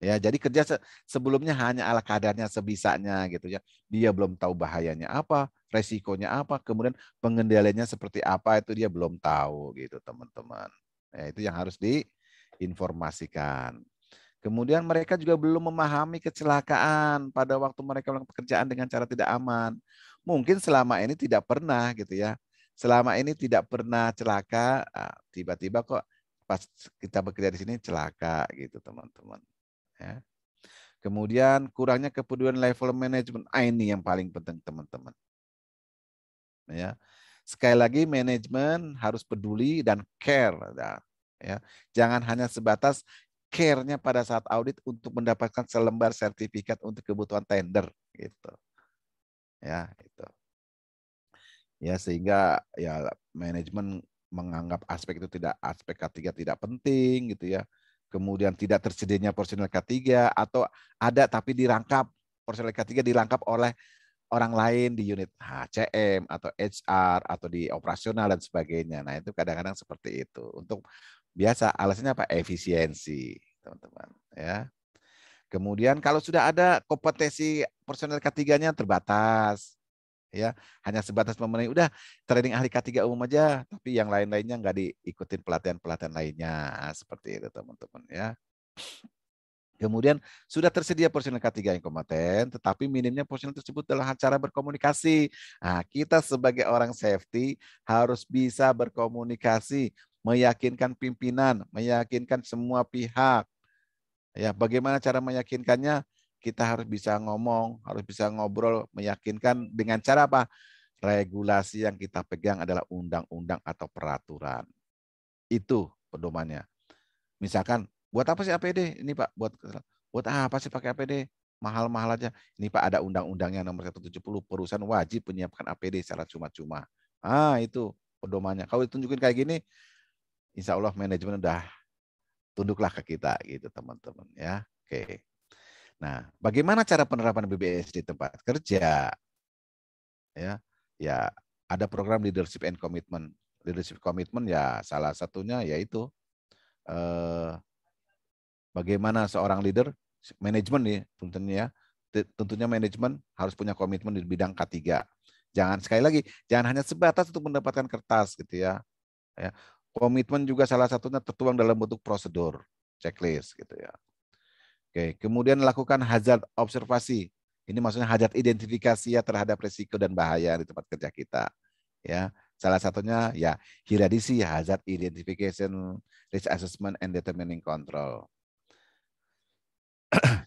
Ya, jadi kerja sebelumnya hanya ala kadarnya sebisanya gitu ya. Dia belum tahu bahayanya apa, resikonya apa, kemudian pengendaliannya seperti apa itu dia belum tahu gitu teman-teman. Ya, itu yang harus diinformasikan. Kemudian mereka juga belum memahami kecelakaan pada waktu mereka melakukan pekerjaan dengan cara tidak aman. Mungkin selama ini tidak pernah gitu ya selama ini tidak pernah celaka, ah, tiba-tiba kok pas kita bekerja di sini celaka gitu teman-teman. Ya. Kemudian kurangnya kepedulian level manajemen, ah, ini yang paling penting teman-teman. Ya. Sekali lagi manajemen harus peduli dan care. Ya. ya. Jangan hanya sebatas care-nya pada saat audit untuk mendapatkan selembar sertifikat untuk kebutuhan tender gitu. Ya, itu ya sehingga ya manajemen menganggap aspek itu tidak aspek K3 tidak penting gitu ya. Kemudian tidak tersedianya personel K3 atau ada tapi dirangkap personel K3 dirangkap oleh orang lain di unit HCM atau HR atau di operasional dan sebagainya. Nah, itu kadang-kadang seperti itu. Untuk biasa alasannya apa? Efisiensi, teman-teman, ya. Kemudian kalau sudah ada kompetensi personel k ketiganya terbatas, ya hanya sebatas memenuhi udah training ahli K3 umum aja tapi yang lain-lainnya nggak diikutin pelatihan-pelatihan lainnya seperti itu teman-teman ya Kemudian sudah tersedia personel K3 yang kompeten, tetapi minimnya personel tersebut dalam cara berkomunikasi. Nah, kita sebagai orang safety harus bisa berkomunikasi, meyakinkan pimpinan, meyakinkan semua pihak. Ya, bagaimana cara meyakinkannya? kita harus bisa ngomong, harus bisa ngobrol, meyakinkan dengan cara apa? Regulasi yang kita pegang adalah undang-undang atau peraturan. Itu pedomannya. Misalkan, buat apa sih APD? Ini Pak, buat buat apa sih pakai APD? Mahal-mahal aja. Ini Pak ada undang-undangnya nomor 170, perusahaan wajib menyiapkan APD secara cuma-cuma. Ah, itu pedomannya. Kalau ditunjukin kayak gini, insya Allah manajemen udah tunduklah ke kita gitu teman-teman ya. Oke. Nah, bagaimana cara penerapan BBS di tempat kerja? Ya, ya ada program leadership and commitment. Leadership commitment ya salah satunya yaitu eh, bagaimana seorang leader manajemen nih tentunya ya. tentunya manajemen harus punya komitmen di bidang K3. Jangan sekali lagi jangan hanya sebatas untuk mendapatkan kertas gitu ya. ya. Komitmen juga salah satunya tertuang dalam bentuk prosedur, checklist gitu ya Oke, kemudian lakukan hazard observasi. Ini maksudnya hazard identifikasi ya terhadap risiko dan bahaya di tempat kerja kita. Ya, salah satunya ya hiradisi hazard identification, risk assessment and determining control.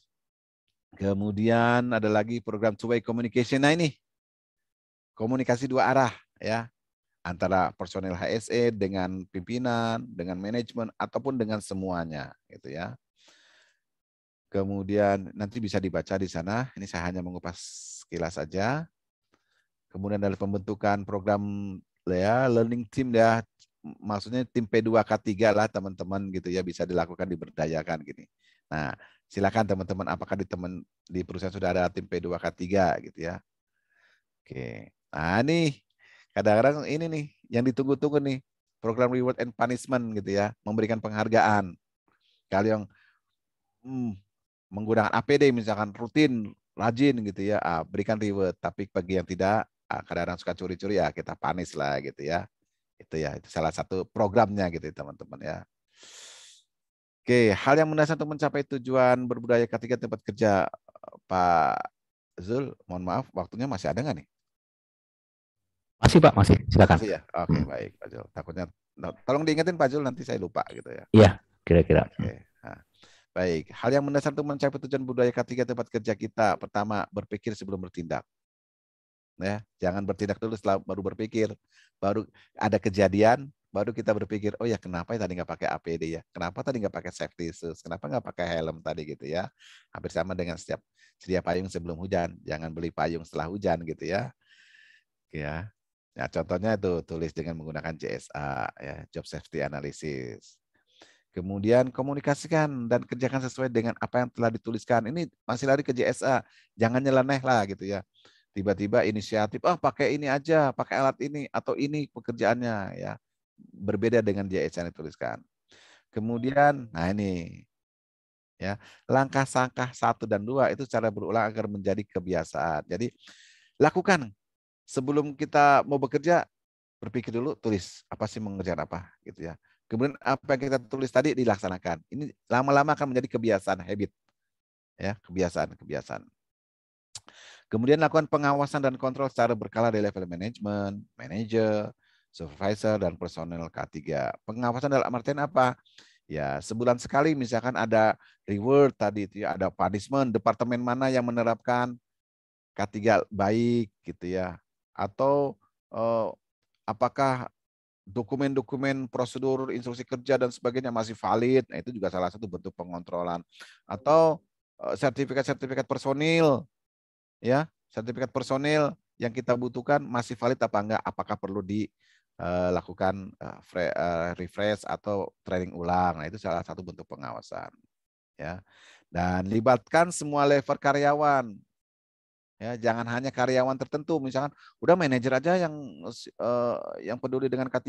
Kemudian ada lagi program two way communication. Nah ini komunikasi dua arah ya antara personel HSE dengan pimpinan, dengan manajemen ataupun dengan semuanya gitu ya. Kemudian nanti bisa dibaca di sana. Ini saya hanya mengupas sekilas saja. Kemudian dari pembentukan program ya learning team ya maksudnya tim P2K3 lah teman-teman gitu ya bisa dilakukan diberdayakan gini. Nah, silakan teman-teman apakah di teman di perusahaan sudah ada tim P2K3 gitu ya. Oke. Nah, nih kadang-kadang ini nih yang ditunggu-tunggu nih program reward and punishment gitu ya memberikan penghargaan kalau yang hmm, menggunakan APD misalkan rutin, rajin gitu ya, ah, berikan reward. Tapi bagi yang tidak, ah, kadang-kadang suka curi-curi ya kita panis lah gitu ya. Itu ya, itu salah satu programnya gitu ya, teman-teman ya. Oke, hal yang mendasar untuk mencapai tujuan berbudaya ketiga tempat kerja Pak Zul, mohon maaf, waktunya masih ada nggak nih?
Masih Pak, masih. Silakan. Masih ya.
Oke, hmm. baik Pak Zul. Takutnya tolong diingetin Pak Zul nanti saya lupa gitu ya.
Iya, kira-kira. Oke.
Baik, hal yang mendasar untuk mencapai tujuan budaya ketiga tempat kerja kita. Pertama, berpikir sebelum bertindak. Ya, jangan bertindak dulu setelah baru berpikir. Baru ada kejadian, baru kita berpikir, oh ya kenapa ya tadi nggak pakai APD ya? Kenapa tadi nggak pakai safety shoes? Kenapa nggak pakai helm tadi gitu ya? Hampir sama dengan setiap sedia payung sebelum hujan. Jangan beli payung setelah hujan gitu ya. Ya, Nah, contohnya itu tulis dengan menggunakan JSA, ya, Job Safety Analysis. Kemudian komunikasikan dan kerjakan sesuai dengan apa yang telah dituliskan. Ini masih lari ke JSA, jangan nyeleneh lah gitu ya. Tiba-tiba inisiatif, oh, pakai ini aja, pakai alat ini atau ini pekerjaannya ya. Berbeda dengan JSA yang dituliskan. Kemudian, nah ini ya langkah sangkah satu dan dua itu cara berulang agar menjadi kebiasaan. Jadi lakukan sebelum kita mau bekerja berpikir dulu tulis apa sih mengerjakan apa gitu ya Kemudian apa yang kita tulis tadi dilaksanakan. Ini lama-lama akan menjadi kebiasaan, habit. Ya, kebiasaan, kebiasaan. Kemudian lakukan pengawasan dan kontrol secara berkala di level manajemen, manager supervisor dan personel K3. Pengawasan dalam artian apa? Ya, sebulan sekali misalkan ada reward tadi itu ya, ada punishment departemen mana yang menerapkan K3 baik gitu ya. Atau eh, apakah dokumen-dokumen prosedur instruksi kerja dan sebagainya masih valid, nah itu juga salah satu bentuk pengontrolan. Atau eh, sertifikat-sertifikat personil, ya sertifikat personil yang kita butuhkan masih valid apa enggak? Apakah perlu dilakukan eh, eh, refresh atau training ulang? Nah itu salah satu bentuk pengawasan, ya. Dan libatkan semua level karyawan ya jangan hanya karyawan tertentu misalkan udah manajer aja yang uh, yang peduli dengan K3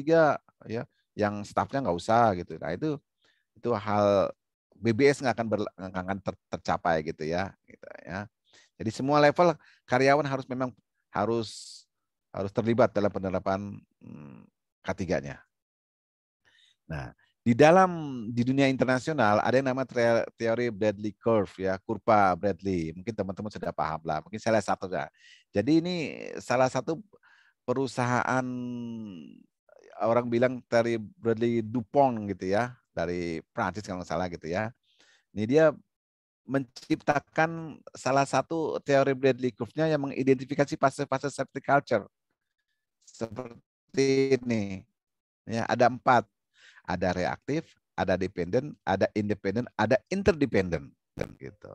ya yang staffnya nggak usah gitu nah itu itu hal BBS nggak akan, nggak akan ter, tercapai gitu ya gitu ya jadi semua level karyawan harus memang harus harus terlibat dalam penerapan hmm, K3-nya. Nah, di dalam di dunia internasional ada yang nama teori Bradley Curve ya, kurva Bradley. Mungkin teman-teman sudah paham lah. Mungkin salah satu ya. Jadi ini salah satu perusahaan orang bilang dari Bradley Dupont gitu ya, dari Prancis kalau salah gitu ya. Ini dia menciptakan salah satu teori Bradley Curve-nya yang mengidentifikasi fase-fase safety culture seperti ini. Ya, ada empat ada reaktif, ada dependen, ada independen, ada interdependen gitu.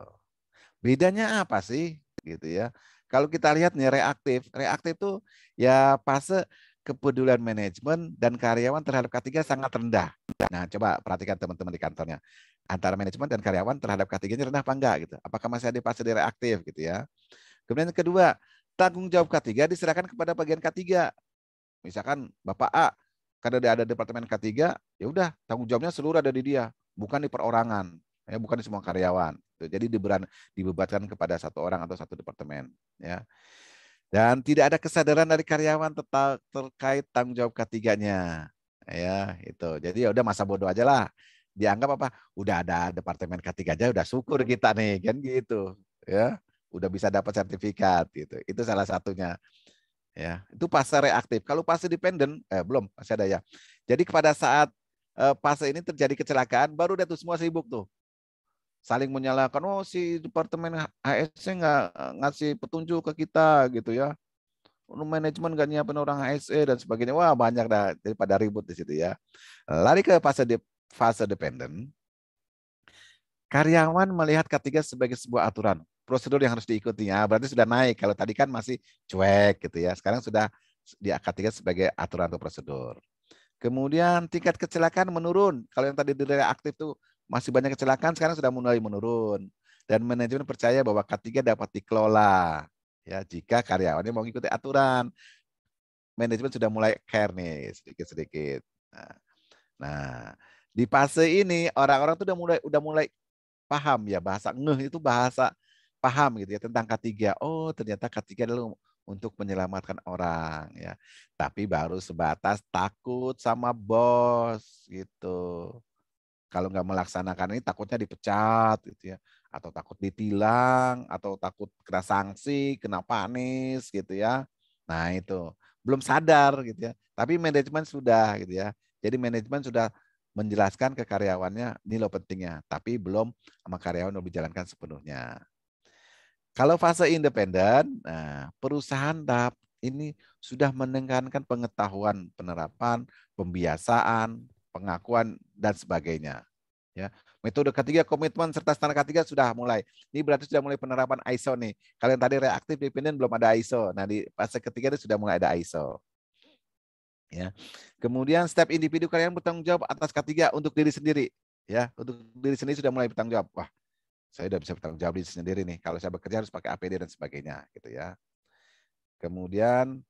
Bedanya apa sih gitu ya? Kalau kita lihat nih reaktif, reaktif itu ya fase kepedulian manajemen dan karyawan terhadap K3 sangat rendah. Nah, coba perhatikan teman-teman di kantornya. Antara manajemen dan karyawan terhadap K3-nya rendah apa enggak gitu. Apakah masih ada fase reaktif gitu ya. Kemudian yang kedua, tanggung jawab K3 diserahkan kepada bagian K3. Misalkan Bapak A karena dia ada departemen K3, ya udah tanggung jawabnya seluruh ada di dia, bukan di perorangan, ya bukan di semua karyawan. Gitu. Jadi diberan, dibebatkan kepada satu orang atau satu departemen, ya. Dan tidak ada kesadaran dari karyawan terkait tanggung jawab ketiganya. Ya, itu. Jadi ya udah masa bodoh aja lah. Dianggap apa? Udah ada departemen ketiga aja udah syukur kita nih, kan gitu. Ya, udah bisa dapat sertifikat gitu. Itu salah satunya ya itu fase reaktif kalau fase dependen eh, belum masih ada ya jadi kepada saat eh, fase ini terjadi kecelakaan baru dia tuh semua sibuk tuh saling menyalahkan oh si departemen ASC nggak eh, ngasih petunjuk ke kita gitu ya manajemen gak nyiapin orang HSE dan sebagainya. Wah banyak dah daripada ribut di situ ya. Lari ke fase de fase dependen. Karyawan melihat ketiga sebagai sebuah aturan prosedur yang harus diikutinya ah, Berarti sudah naik. Kalau tadi kan masih cuek gitu ya. Sekarang sudah diakatikan sebagai aturan atau prosedur. Kemudian tingkat kecelakaan menurun. Kalau yang tadi dari aktif tuh masih banyak kecelakaan, sekarang sudah mulai menurun. Dan manajemen percaya bahwa K3 dapat dikelola ya jika karyawannya mau ikuti aturan. Manajemen sudah mulai care nih sedikit-sedikit. Nah, nah, di fase ini orang-orang tuh udah mulai udah mulai paham ya bahasa ngeh itu bahasa paham gitu ya tentang K3. Oh, ternyata K3 adalah untuk menyelamatkan orang ya. Tapi baru sebatas takut sama bos gitu. Kalau nggak melaksanakan ini takutnya dipecat gitu ya atau takut ditilang atau takut kena sanksi, kena panis gitu ya. Nah, itu belum sadar gitu ya. Tapi manajemen sudah gitu ya. Jadi manajemen sudah menjelaskan ke karyawannya ini lo pentingnya, tapi belum sama karyawan belum dijalankan sepenuhnya. Kalau fase independen, nah, perusahaan tahap ini sudah menekankan pengetahuan penerapan, pembiasaan, pengakuan dan sebagainya. Ya, metode ketiga komitmen serta standar ketiga sudah mulai. Ini berarti sudah mulai penerapan ISO nih. Kalian tadi reaktif dependen belum ada ISO. Nah, di fase ketiga itu sudah mulai ada ISO. Ya. Kemudian step individu kalian bertanggung jawab atas ketiga untuk diri sendiri. Ya, untuk diri sendiri sudah mulai bertanggung jawab. Wah, saya sudah bisa bertanggung jawab diri sendiri nih. Kalau saya bekerja harus pakai APD dan sebagainya gitu ya. Kemudian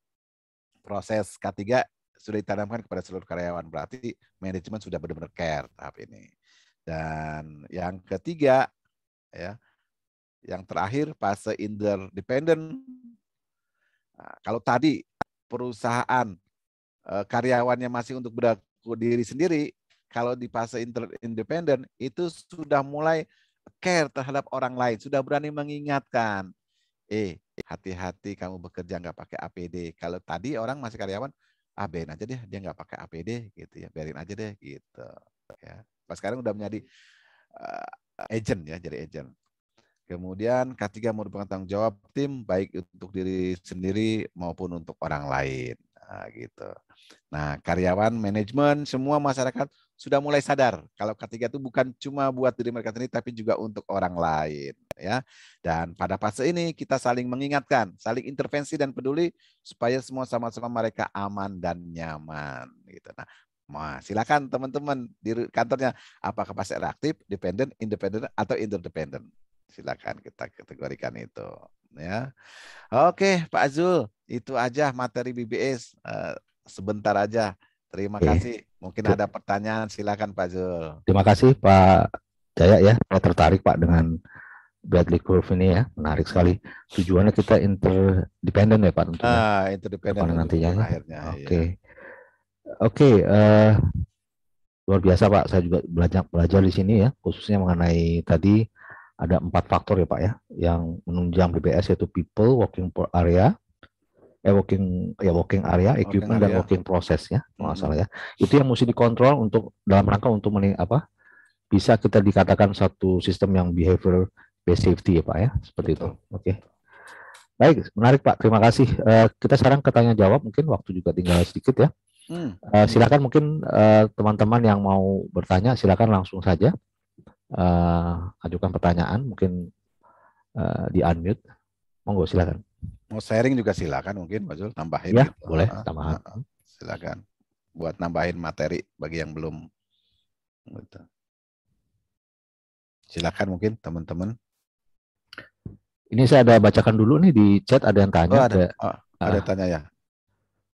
proses K3 sudah ditanamkan kepada seluruh karyawan. Berarti manajemen sudah benar-benar care tahap ini. Dan yang ketiga ya, yang terakhir fase interdependent. Nah, kalau tadi perusahaan eh, karyawannya masih untuk berdaku diri sendiri, kalau di fase interdependent itu sudah mulai care terhadap orang lain, sudah berani mengingatkan. Eh, eh hati-hati kamu bekerja nggak pakai APD. Kalau tadi orang masih karyawan, ah aja deh, dia nggak pakai APD gitu ya, biarin aja deh gitu. Ya, pas sekarang udah menjadi uh, agent ya, jadi agent. Kemudian ketiga merupakan tanggung jawab tim baik untuk diri sendiri maupun untuk orang lain. Nah, gitu. Nah, karyawan, manajemen, semua masyarakat sudah mulai sadar kalau ketiga itu bukan cuma buat diri mereka sendiri tapi juga untuk orang lain ya. Dan pada fase ini kita saling mengingatkan, saling intervensi dan peduli supaya semua sama-sama mereka aman dan nyaman gitu. Nah, Nah, silakan teman-teman di kantornya apakah pasca reaktif, dependen, independen atau interdependen. Silakan kita kategorikan itu ya. Oke, Pak Azul, itu aja materi BBS eh, sebentar aja Terima Oke. kasih. Mungkin ada pertanyaan, silakan Pak Zul.
Terima kasih Pak Jaya ya. Saya tertarik Pak dengan Bradley Curve ini ya, menarik sekali. Tujuannya kita interdependen ya Pak tentunya. Ah, interdependen nantinya. Oke. Ya. Iya. Oke, okay, uh, eh, luar biasa Pak. Saya juga belajar belajar di sini ya, khususnya mengenai tadi ada empat faktor ya Pak ya, yang menunjang BPS yaitu people, working per area, eh working ya working area, working equipment area. dan working process ya, hmm. masalah ya. Itu yang mesti dikontrol untuk dalam rangka untuk meni, apa bisa kita dikatakan satu sistem yang behavior based safety ya Pak ya, seperti Betul. itu. Oke. Okay. Baik, menarik Pak. Terima kasih. Uh, kita sekarang ke jawab, mungkin waktu juga tinggal sedikit ya. Hmm. Uh, silakan mungkin eh, teman-teman uh, yang mau bertanya, silakan langsung saja uh, ajukan pertanyaan, mungkin uh, di unmute. Monggo silakan
mau sharing juga silakan mungkin Pak Zul tambahin. Ya, gitu. boleh tambah silakan buat nambahin materi bagi yang belum. Gitu. Silakan mungkin teman-teman.
Ini saya ada bacakan dulu nih di chat ada yang tanya. Oh, ada, ada, oh, ah. ada uh, tanya ya.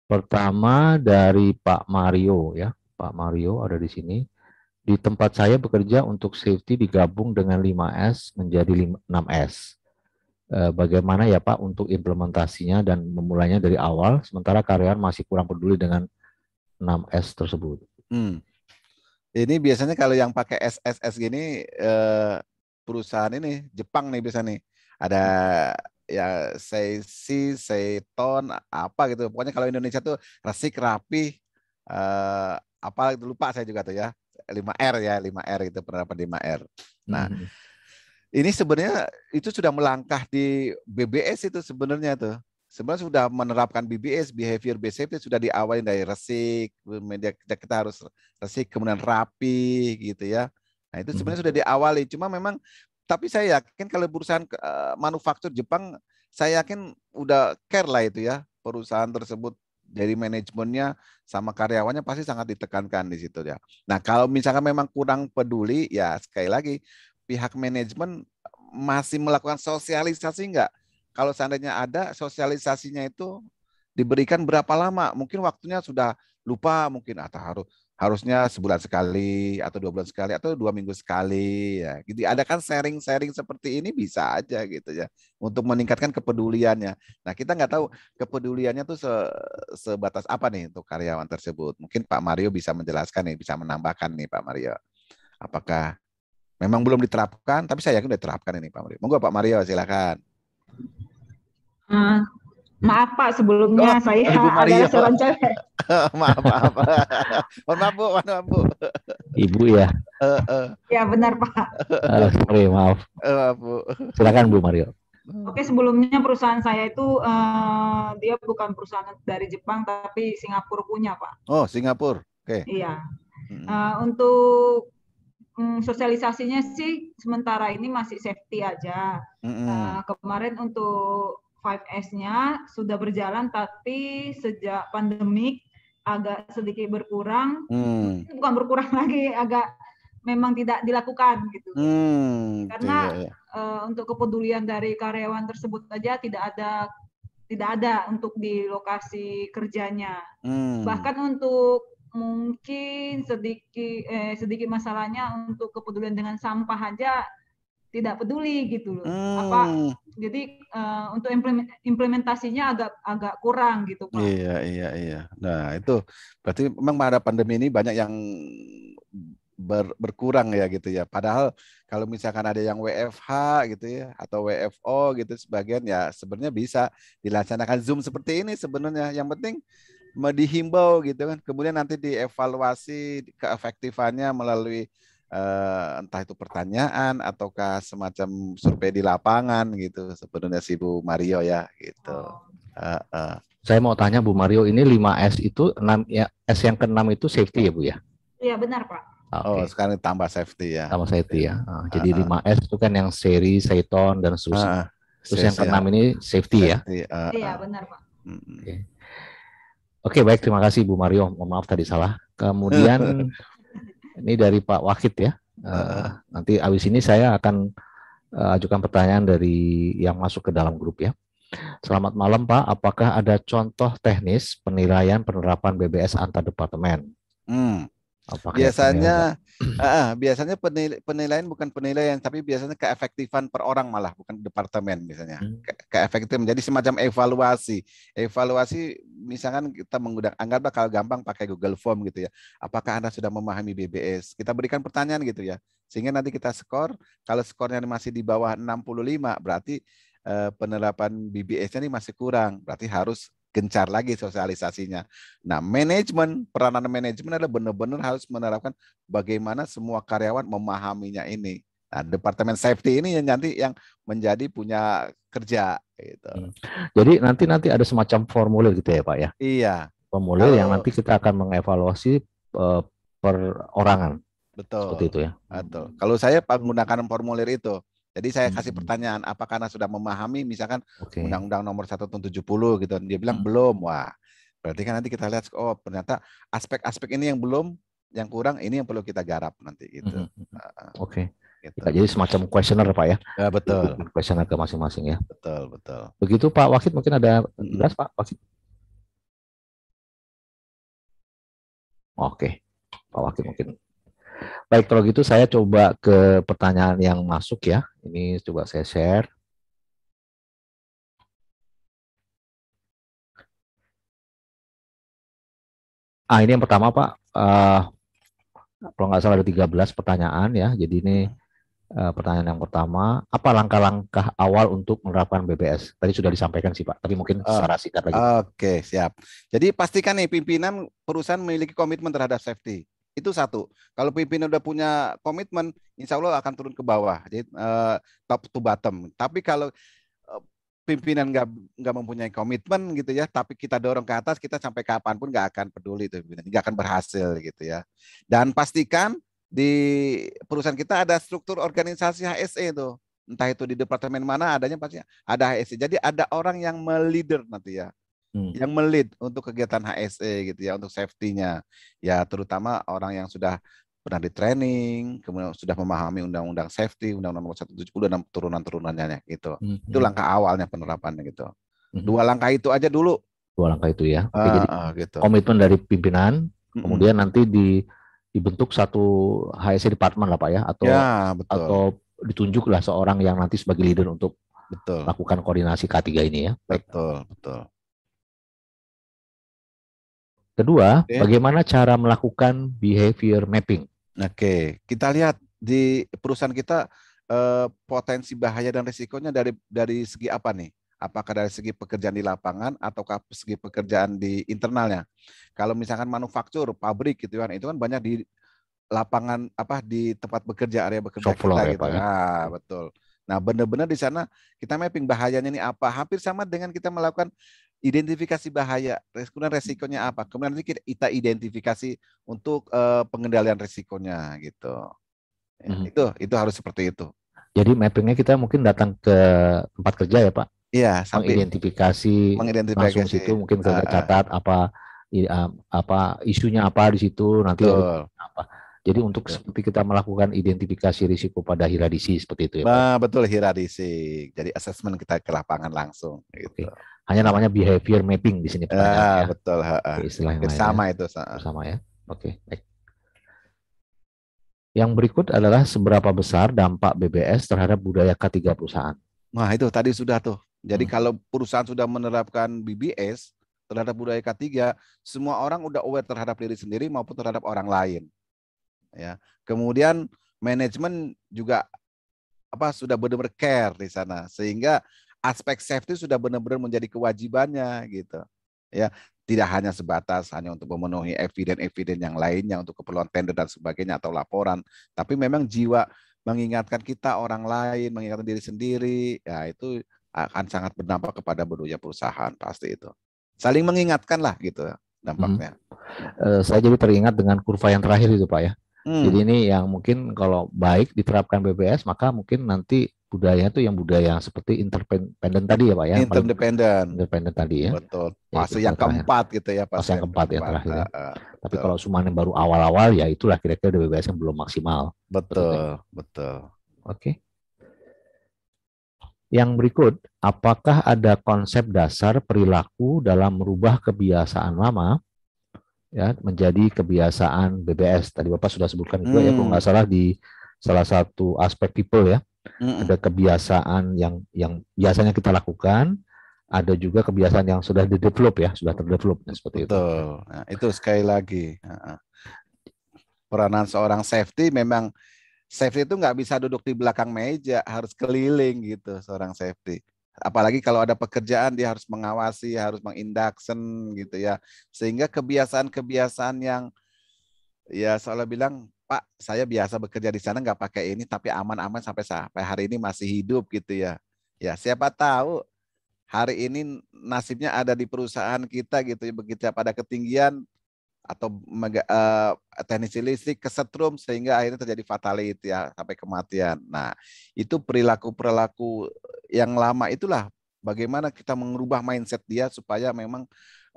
Pertama dari Pak Mario ya. Pak Mario ada di sini. Di tempat saya bekerja untuk safety digabung dengan 5S menjadi 6S. Eh, bagaimana ya Pak untuk implementasinya dan memulainya dari awal, sementara karyawan masih kurang peduli dengan 6S tersebut.
Hmm. Ini biasanya kalau yang pakai SSS gini eh, perusahaan ini Jepang nih biasa nih ada ya seisi, seiton, apa gitu. Pokoknya kalau Indonesia tuh resik, rapi, eh, apa lupa saya juga tuh ya. 5R ya, 5R gitu penerapan 5R. Nah, hmm ini sebenarnya itu sudah melangkah di BBS itu sebenarnya tuh. Sebenarnya sudah menerapkan BBS, behavior based safety sudah diawali dari resik, media kita, harus resik kemudian rapi gitu ya. Nah, itu sebenarnya hmm. sudah diawali. Cuma memang tapi saya yakin kalau perusahaan uh, manufaktur Jepang saya yakin udah care lah itu ya perusahaan tersebut dari manajemennya sama karyawannya pasti sangat ditekankan di situ ya. Nah kalau misalkan memang kurang peduli ya sekali lagi pihak manajemen masih melakukan sosialisasi enggak? Kalau seandainya ada sosialisasinya itu diberikan berapa lama? Mungkin waktunya sudah lupa mungkin atau harus harusnya sebulan sekali atau dua bulan sekali atau dua minggu sekali ya gitu ada kan sharing-sharing seperti ini bisa aja gitu ya untuk meningkatkan kepeduliannya nah kita nggak tahu kepeduliannya tuh se sebatas apa nih untuk karyawan tersebut mungkin Pak Mario bisa menjelaskan nih bisa menambahkan nih Pak Mario apakah Memang belum diterapkan, tapi saya yakin sudah diterapkan ini Pak Mario. Monggo Pak Mario, silakan.
Uh, maaf Pak, sebelumnya oh, saya Ibu Mario. adalah seorang cewek.
maaf, maaf. Mohon maaf Bu, mohon maaf Bu. Ibu ya. Uh, uh.
Ya benar Pak.
Uh, sorry, maaf. Uh, Bu.
Silakan Bu Mario.
Oke, sebelumnya perusahaan saya itu uh, dia bukan perusahaan dari Jepang tapi Singapura punya, Pak.
Oh, Singapura. Oke. Okay. Iya.
Uh, untuk Hmm, sosialisasinya sih sementara ini masih safety aja. Mm-hmm. Uh, kemarin untuk 5S-nya sudah berjalan, tapi sejak pandemik agak sedikit berkurang.
Mm.
Bukan berkurang lagi, agak memang tidak dilakukan gitu.
Mm, Karena yeah, yeah.
Uh, untuk kepedulian dari karyawan tersebut saja tidak ada tidak ada untuk di lokasi kerjanya. Mm. Bahkan untuk mungkin sedikit eh, sedikit masalahnya untuk kepedulian dengan sampah aja tidak peduli gitu loh. Hmm. Apa
jadi uh, untuk implementasinya agak agak kurang gitu Pak. Iya iya iya. Nah, itu berarti memang pada pandemi ini banyak yang ber, berkurang ya gitu ya. Padahal kalau misalkan ada yang WFH gitu ya atau WFO gitu sebagian ya sebenarnya bisa dilaksanakan Zoom seperti ini sebenarnya. Yang penting dihimbau gitu kan. Kemudian nanti dievaluasi keefektifannya melalui eh, entah itu pertanyaan ataukah semacam survei di lapangan gitu sebenarnya si Bu Mario ya gitu. Uh, uh.
Saya mau tanya Bu Mario ini 5S itu 6 ya S yang keenam itu safety ya Bu ya?
Iya benar Pak.
Okay. Ah, oh, sekarang tambah safety ya. Tambah safety ya. Nah, uh, jadi uh, 5S itu kan yang seri, Saiton dan susu. Uh, Terus yang keenam ya. ini safety, ya? safety ya. Iya, uh, uh. benar, Pak. Okay. Oke, baik. Terima kasih Bu Mario. Mohon maaf tadi salah. Kemudian ini dari Pak Wakit ya. Uh, nanti abis ini saya akan uh, ajukan pertanyaan dari yang masuk ke dalam grup ya. Selamat malam Pak, apakah ada contoh teknis penilaian penerapan BBS antar departemen?
Hmm. Biasanya uh, biasanya penilai, penilaian bukan penilaian tapi biasanya keefektifan per orang malah bukan departemen misalnya hmm. ke keefektifan jadi semacam evaluasi evaluasi misalkan kita menggunakan anggaplah kalau gampang pakai Google Form gitu ya apakah anda sudah memahami BBS kita berikan pertanyaan gitu ya sehingga nanti kita skor kalau skornya masih di bawah 65 berarti eh, penerapan BBS-nya ini masih kurang. Berarti harus gencar lagi sosialisasinya. Nah, manajemen, peranan manajemen adalah benar-benar harus menerapkan bagaimana semua karyawan memahaminya ini. Nah, departemen safety ini yang nanti yang menjadi punya kerja gitu. Hmm.
Jadi nanti nanti ada semacam formulir gitu ya, Pak ya.
Iya. Formulir
Kalau, yang nanti kita akan mengevaluasi uh, perorangan.
Betul. Seperti itu ya. Betul. Kalau saya menggunakan formulir itu, jadi saya kasih hmm. pertanyaan, apa karena sudah memahami misalkan undang Undang-Undang Nomor 1 tahun 70 gitu. Dia bilang hmm. belum. Wah, berarti kan nanti kita lihat oh ternyata aspek-aspek ini yang belum, yang kurang ini yang perlu kita garap nanti gitu. Hmm.
hmm, hmm Oke. Okay. Gitu. jadi semacam kuesioner Pak ya. ya betul. Kuesioner ke masing-masing ya. Betul, betul. Begitu Pak Wakit mungkin ada jelas hmm. Pak Wakit. Oke. Pak Wakil mungkin. Baik, kalau gitu saya coba ke pertanyaan yang masuk ya. Ini coba saya share. Ah, ini yang pertama, Pak. Uh, kalau nggak salah ada 13 pertanyaan ya. Jadi ini uh, pertanyaan yang pertama, apa langkah-langkah awal untuk menerapkan BBS? Tadi sudah disampaikan sih Pak, tapi mungkin eh, secara singkat lagi. Oke,
okay, siap. Jadi pastikan nih pimpinan perusahaan memiliki komitmen terhadap safety. Itu satu. Kalau pimpinan udah punya komitmen, insya Allah akan turun ke bawah, jadi uh, top to bottom. Tapi kalau eh, pimpinan nggak nggak mempunyai komitmen gitu ya, tapi kita dorong ke atas, kita sampai kapanpun nggak akan peduli itu pimpinan, nggak akan berhasil gitu ya. Dan pastikan di perusahaan kita ada struktur organisasi HSE itu, entah itu di departemen mana adanya pasti ada HSE. Jadi ada orang yang melider nanti ya. Hmm. yang melit untuk kegiatan HSE gitu ya untuk safety-nya ya terutama orang yang sudah pernah di training kemudian sudah memahami undang-undang safety undang-undang nomor 170 dan turunan-turunannya gitu hmm, hmm. itu langkah awalnya penerapannya gitu hmm. dua langkah itu aja dulu
dua langkah itu ya Oke, ah, jadi ah, gitu. komitmen dari pimpinan hmm. kemudian nanti di dibentuk satu HSE department lah pak ya atau ya, betul. atau ditunjuklah seorang yang nanti sebagai leader untuk betul. lakukan koordinasi K3 ini ya. Betul, betul. Kedua, okay. bagaimana cara melakukan behavior mapping? Oke, okay.
kita lihat di perusahaan kita eh, potensi bahaya dan risikonya dari dari segi apa nih? Apakah dari segi pekerjaan di lapangan ataukah segi pekerjaan di internalnya? Kalau misalkan manufaktur, pabrik gitu kan, itu kan banyak di lapangan apa di tempat bekerja area bekerja Shop kita ya, gitu. Pak, ya. Nah, betul. Nah, benar-benar di sana kita mapping bahayanya ini apa. Hampir sama dengan kita melakukan identifikasi bahaya, kemudian resikonya apa. Kemudian nanti kita identifikasi untuk uh, pengendalian resikonya gitu. Mm-hmm. Itu itu harus seperti itu.
Jadi mappingnya kita mungkin datang ke tempat kerja ya Pak.
Iya, sampai
mengidentifikasi, mengidentifikasi langsung situ mungkin ah, ah. tercatat uh, apa ah, apa isunya apa di situ nanti Betul. apa jadi untuk betul. seperti kita melakukan identifikasi risiko pada hiradisi seperti
itu ya Pak? Nah, betul hiradisi. Jadi asesmen kita ke lapangan langsung.
Gitu. Oke. Hanya namanya behavior mapping di sini. Ya, ah, ya. Betul. Ha, sama
ya. itu. Sama ya. Oke. Baik.
Yang berikut adalah seberapa besar dampak BBS terhadap budaya ketiga perusahaan.
Nah itu tadi sudah tuh. Jadi hmm. kalau perusahaan sudah menerapkan BBS terhadap budaya K3, semua orang udah aware terhadap diri sendiri maupun terhadap orang lain ya. Kemudian manajemen juga apa sudah benar-benar care di sana sehingga aspek safety sudah benar-benar menjadi kewajibannya gitu. Ya, tidak hanya sebatas hanya untuk memenuhi eviden-eviden yang lainnya untuk keperluan tender dan sebagainya atau laporan, tapi memang jiwa mengingatkan kita orang lain, mengingatkan diri sendiri, ya itu akan sangat berdampak kepada budaya perusahaan pasti itu. Saling mengingatkan lah gitu dampaknya.
Hmm. Uh, saya jadi teringat dengan kurva yang terakhir itu Pak ya. Hmm. Jadi ini yang mungkin kalau baik diterapkan BPS maka mungkin nanti budaya itu yang budaya yang seperti interdependen tadi ya Pak ya.
Interdependen. Interdependen tadi ya. Betul. Pas ya, yang terakhir. keempat gitu ya pas yang keempat, ya, keempat ya terakhir. Uh,
uh, Tapi betul. kalau yang baru awal-awal ya itulah kira-kira BPS yang belum maksimal. Betul, betul. Ya? betul. Oke. Yang berikut, apakah ada konsep dasar perilaku dalam merubah kebiasaan lama ya menjadi kebiasaan BBS. Tadi Bapak sudah sebutkan juga hmm. ya kalau hmm. nggak salah di salah satu aspek people ya. Hmm. Ada kebiasaan yang yang biasanya kita
lakukan, ada juga kebiasaan yang sudah didevelop ya, sudah terdevelop ya, seperti Betul. itu. Nah, itu sekali lagi. Peranan seorang safety memang safety itu nggak bisa duduk di belakang meja, harus keliling gitu seorang safety apalagi kalau ada pekerjaan dia harus mengawasi, harus mengindaksen gitu ya. Sehingga kebiasaan-kebiasaan yang ya seolah bilang Pak, saya biasa bekerja di sana nggak pakai ini, tapi aman-aman sampai sampai hari ini masih hidup gitu ya. Ya siapa tahu hari ini nasibnya ada di perusahaan kita gitu ya begitu ya, pada ketinggian atau mega, uh, teknisi listrik kesetrum sehingga akhirnya terjadi fatality ya sampai kematian. Nah, itu perilaku-perilaku yang lama itulah bagaimana kita mengubah mindset dia supaya memang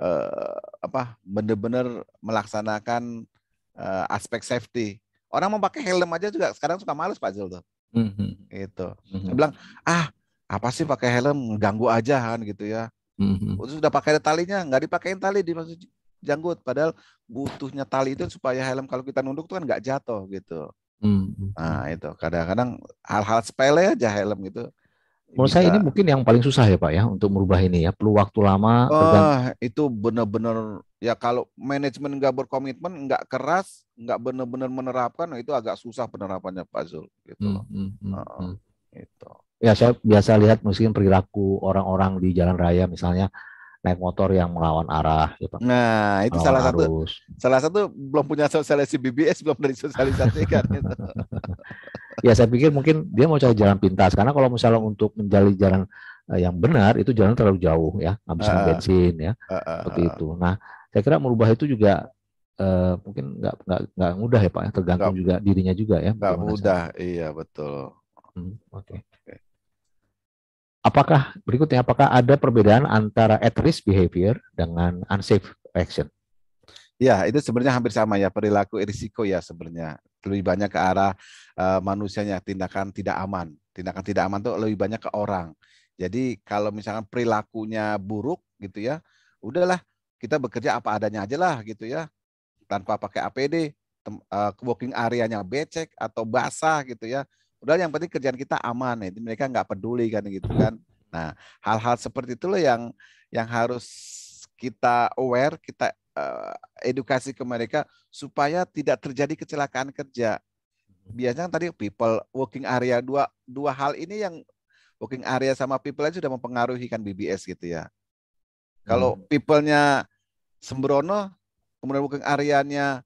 uh, apa benar-benar melaksanakan uh, aspek safety. Orang mau pakai helm aja juga sekarang suka males Pak Zul tuh. Mm-hmm. Itu. Mm-hmm. Dia bilang, "Ah, apa sih pakai helm ganggu aja kan gitu ya." Mm-hmm. Sudah pakai talinya, nggak dipakein tali dimaksud janggut padahal butuhnya tali itu supaya helm kalau kita nunduk tuh kan nggak jatuh gitu. Mm-hmm. Nah, itu kadang-kadang hal-hal sepele aja helm gitu
Menurut saya ini mungkin yang paling susah ya Pak ya untuk merubah ini ya. Perlu waktu lama. Uh,
itu benar-benar ya kalau manajemen nggak berkomitmen, nggak keras, nggak benar-benar menerapkan, itu agak susah penerapannya Pak Zul. Gitu. Hmm, hmm, hmm, uh, hmm.
Itu. Ya saya biasa lihat mungkin perilaku orang-orang di jalan raya misalnya naik motor yang melawan arah gitu.
Nah, itu melawan salah arus. satu salah satu belum punya sosialisasi BBS belum dari sosialisasi kan gitu.
ya saya pikir mungkin dia mau cari jalan pintas karena kalau misalnya untuk menjalin jalan eh, yang benar itu jalan terlalu jauh ya habisan uh, ah. bensin ya uh, uh, seperti itu. Nah saya kira merubah itu juga uh, mungkin nggak nggak nggak mudah ya pak ya tergantung gak, juga dirinya juga ya. Nggak mudah
saya. iya betul. Hmm, Oke. Okay. okay.
Apakah berikutnya apakah ada perbedaan antara at risk behavior dengan unsafe action?
Ya, itu sebenarnya hampir sama ya perilaku risiko ya sebenarnya lebih banyak ke arah uh, manusianya tindakan tidak aman. Tindakan tidak aman tuh lebih banyak ke orang. Jadi kalau misalkan perilakunya buruk gitu ya, udahlah kita bekerja apa adanya aja lah gitu ya. Tanpa pakai APD, tem, uh, working areanya becek atau basah gitu ya. Udah yang penting kerjaan kita aman. Ya, itu mereka nggak peduli kan gitu kan. Nah, hal-hal seperti itu loh yang yang harus kita aware, kita uh, edukasi ke mereka supaya tidak terjadi kecelakaan kerja. Biasanya kan tadi people working area dua dua hal ini yang working area sama people aja sudah mempengaruhi kan BBS gitu ya. Kalau hmm. people-nya sembrono, kemudian working areanya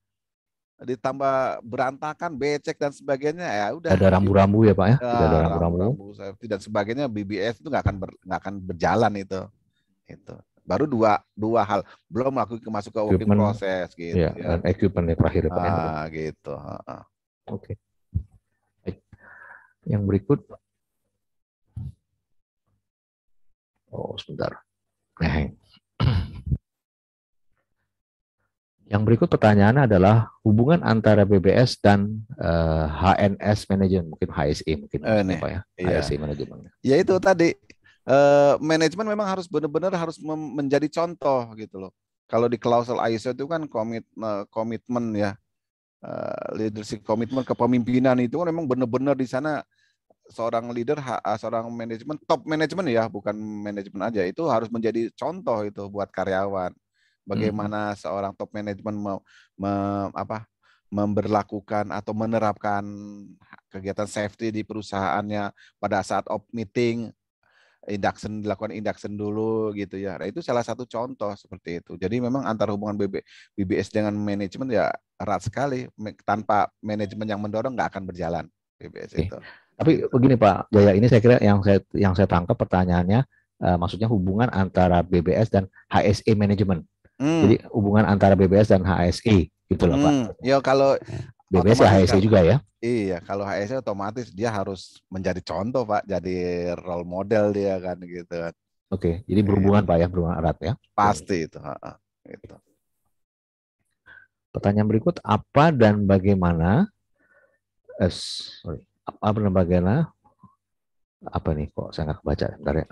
ditambah berantakan, becek dan sebagainya ya udah. Ada rambu-rambu ya pak ya? Tidak ada rambu-rambu. Tidak sebagainya BBS itu nggak akan ber, gak akan berjalan itu. Itu baru dua dua hal belum melakukan masuk ke working process gitu ya, ya. dan equipment yang terakhir ah, ah, gitu oke okay.
yang berikut oh sebentar yang berikut pertanyaannya adalah hubungan antara BBS dan uh, eh, HNS manajemen mungkin HSE mungkin eh, oh, apa ya iya. HSE manajemen
ya itu tadi Eh, manajemen memang harus benar-benar harus menjadi contoh gitu loh. Kalau di klausul ISO itu kan komit komitmen ya. Eh, leadership komitmen kepemimpinan itu kan memang benar-benar di sana seorang leader, eh, seorang manajemen, top manajemen ya, bukan manajemen aja itu harus menjadi contoh itu buat karyawan. Bagaimana hmm. seorang top manajemen mem me, apa memberlakukan atau menerapkan kegiatan safety di perusahaannya pada saat op meeting induction dilakukan induction dulu gitu ya. Nah, itu salah satu contoh seperti itu. Jadi memang antar hubungan BB, BBS dengan manajemen ya erat sekali. Tanpa manajemen yang mendorong nggak akan berjalan BBS itu.
Tapi gitu. begini Pak Jaya, ini saya kira yang saya yang saya tangkap pertanyaannya, uh, maksudnya hubungan antara BBS dan HSE manajemen. Hmm. Jadi hubungan antara BBS dan HSE gitu loh hmm. Pak.
Ya kalau BBS ya HSE kan. juga ya? Iya, kalau HSE otomatis dia harus menjadi contoh Pak, jadi role model dia kan gitu. Kan. Oke, jadi berhubungan iya. Pak ya, berhubungan erat ya? Pasti itu. Ha, gitu.
Pertanyaan berikut, apa dan bagaimana? Eh, sorry, apa dan bagaimana? Apa nih kok saya nggak kebaca? Bentar ya.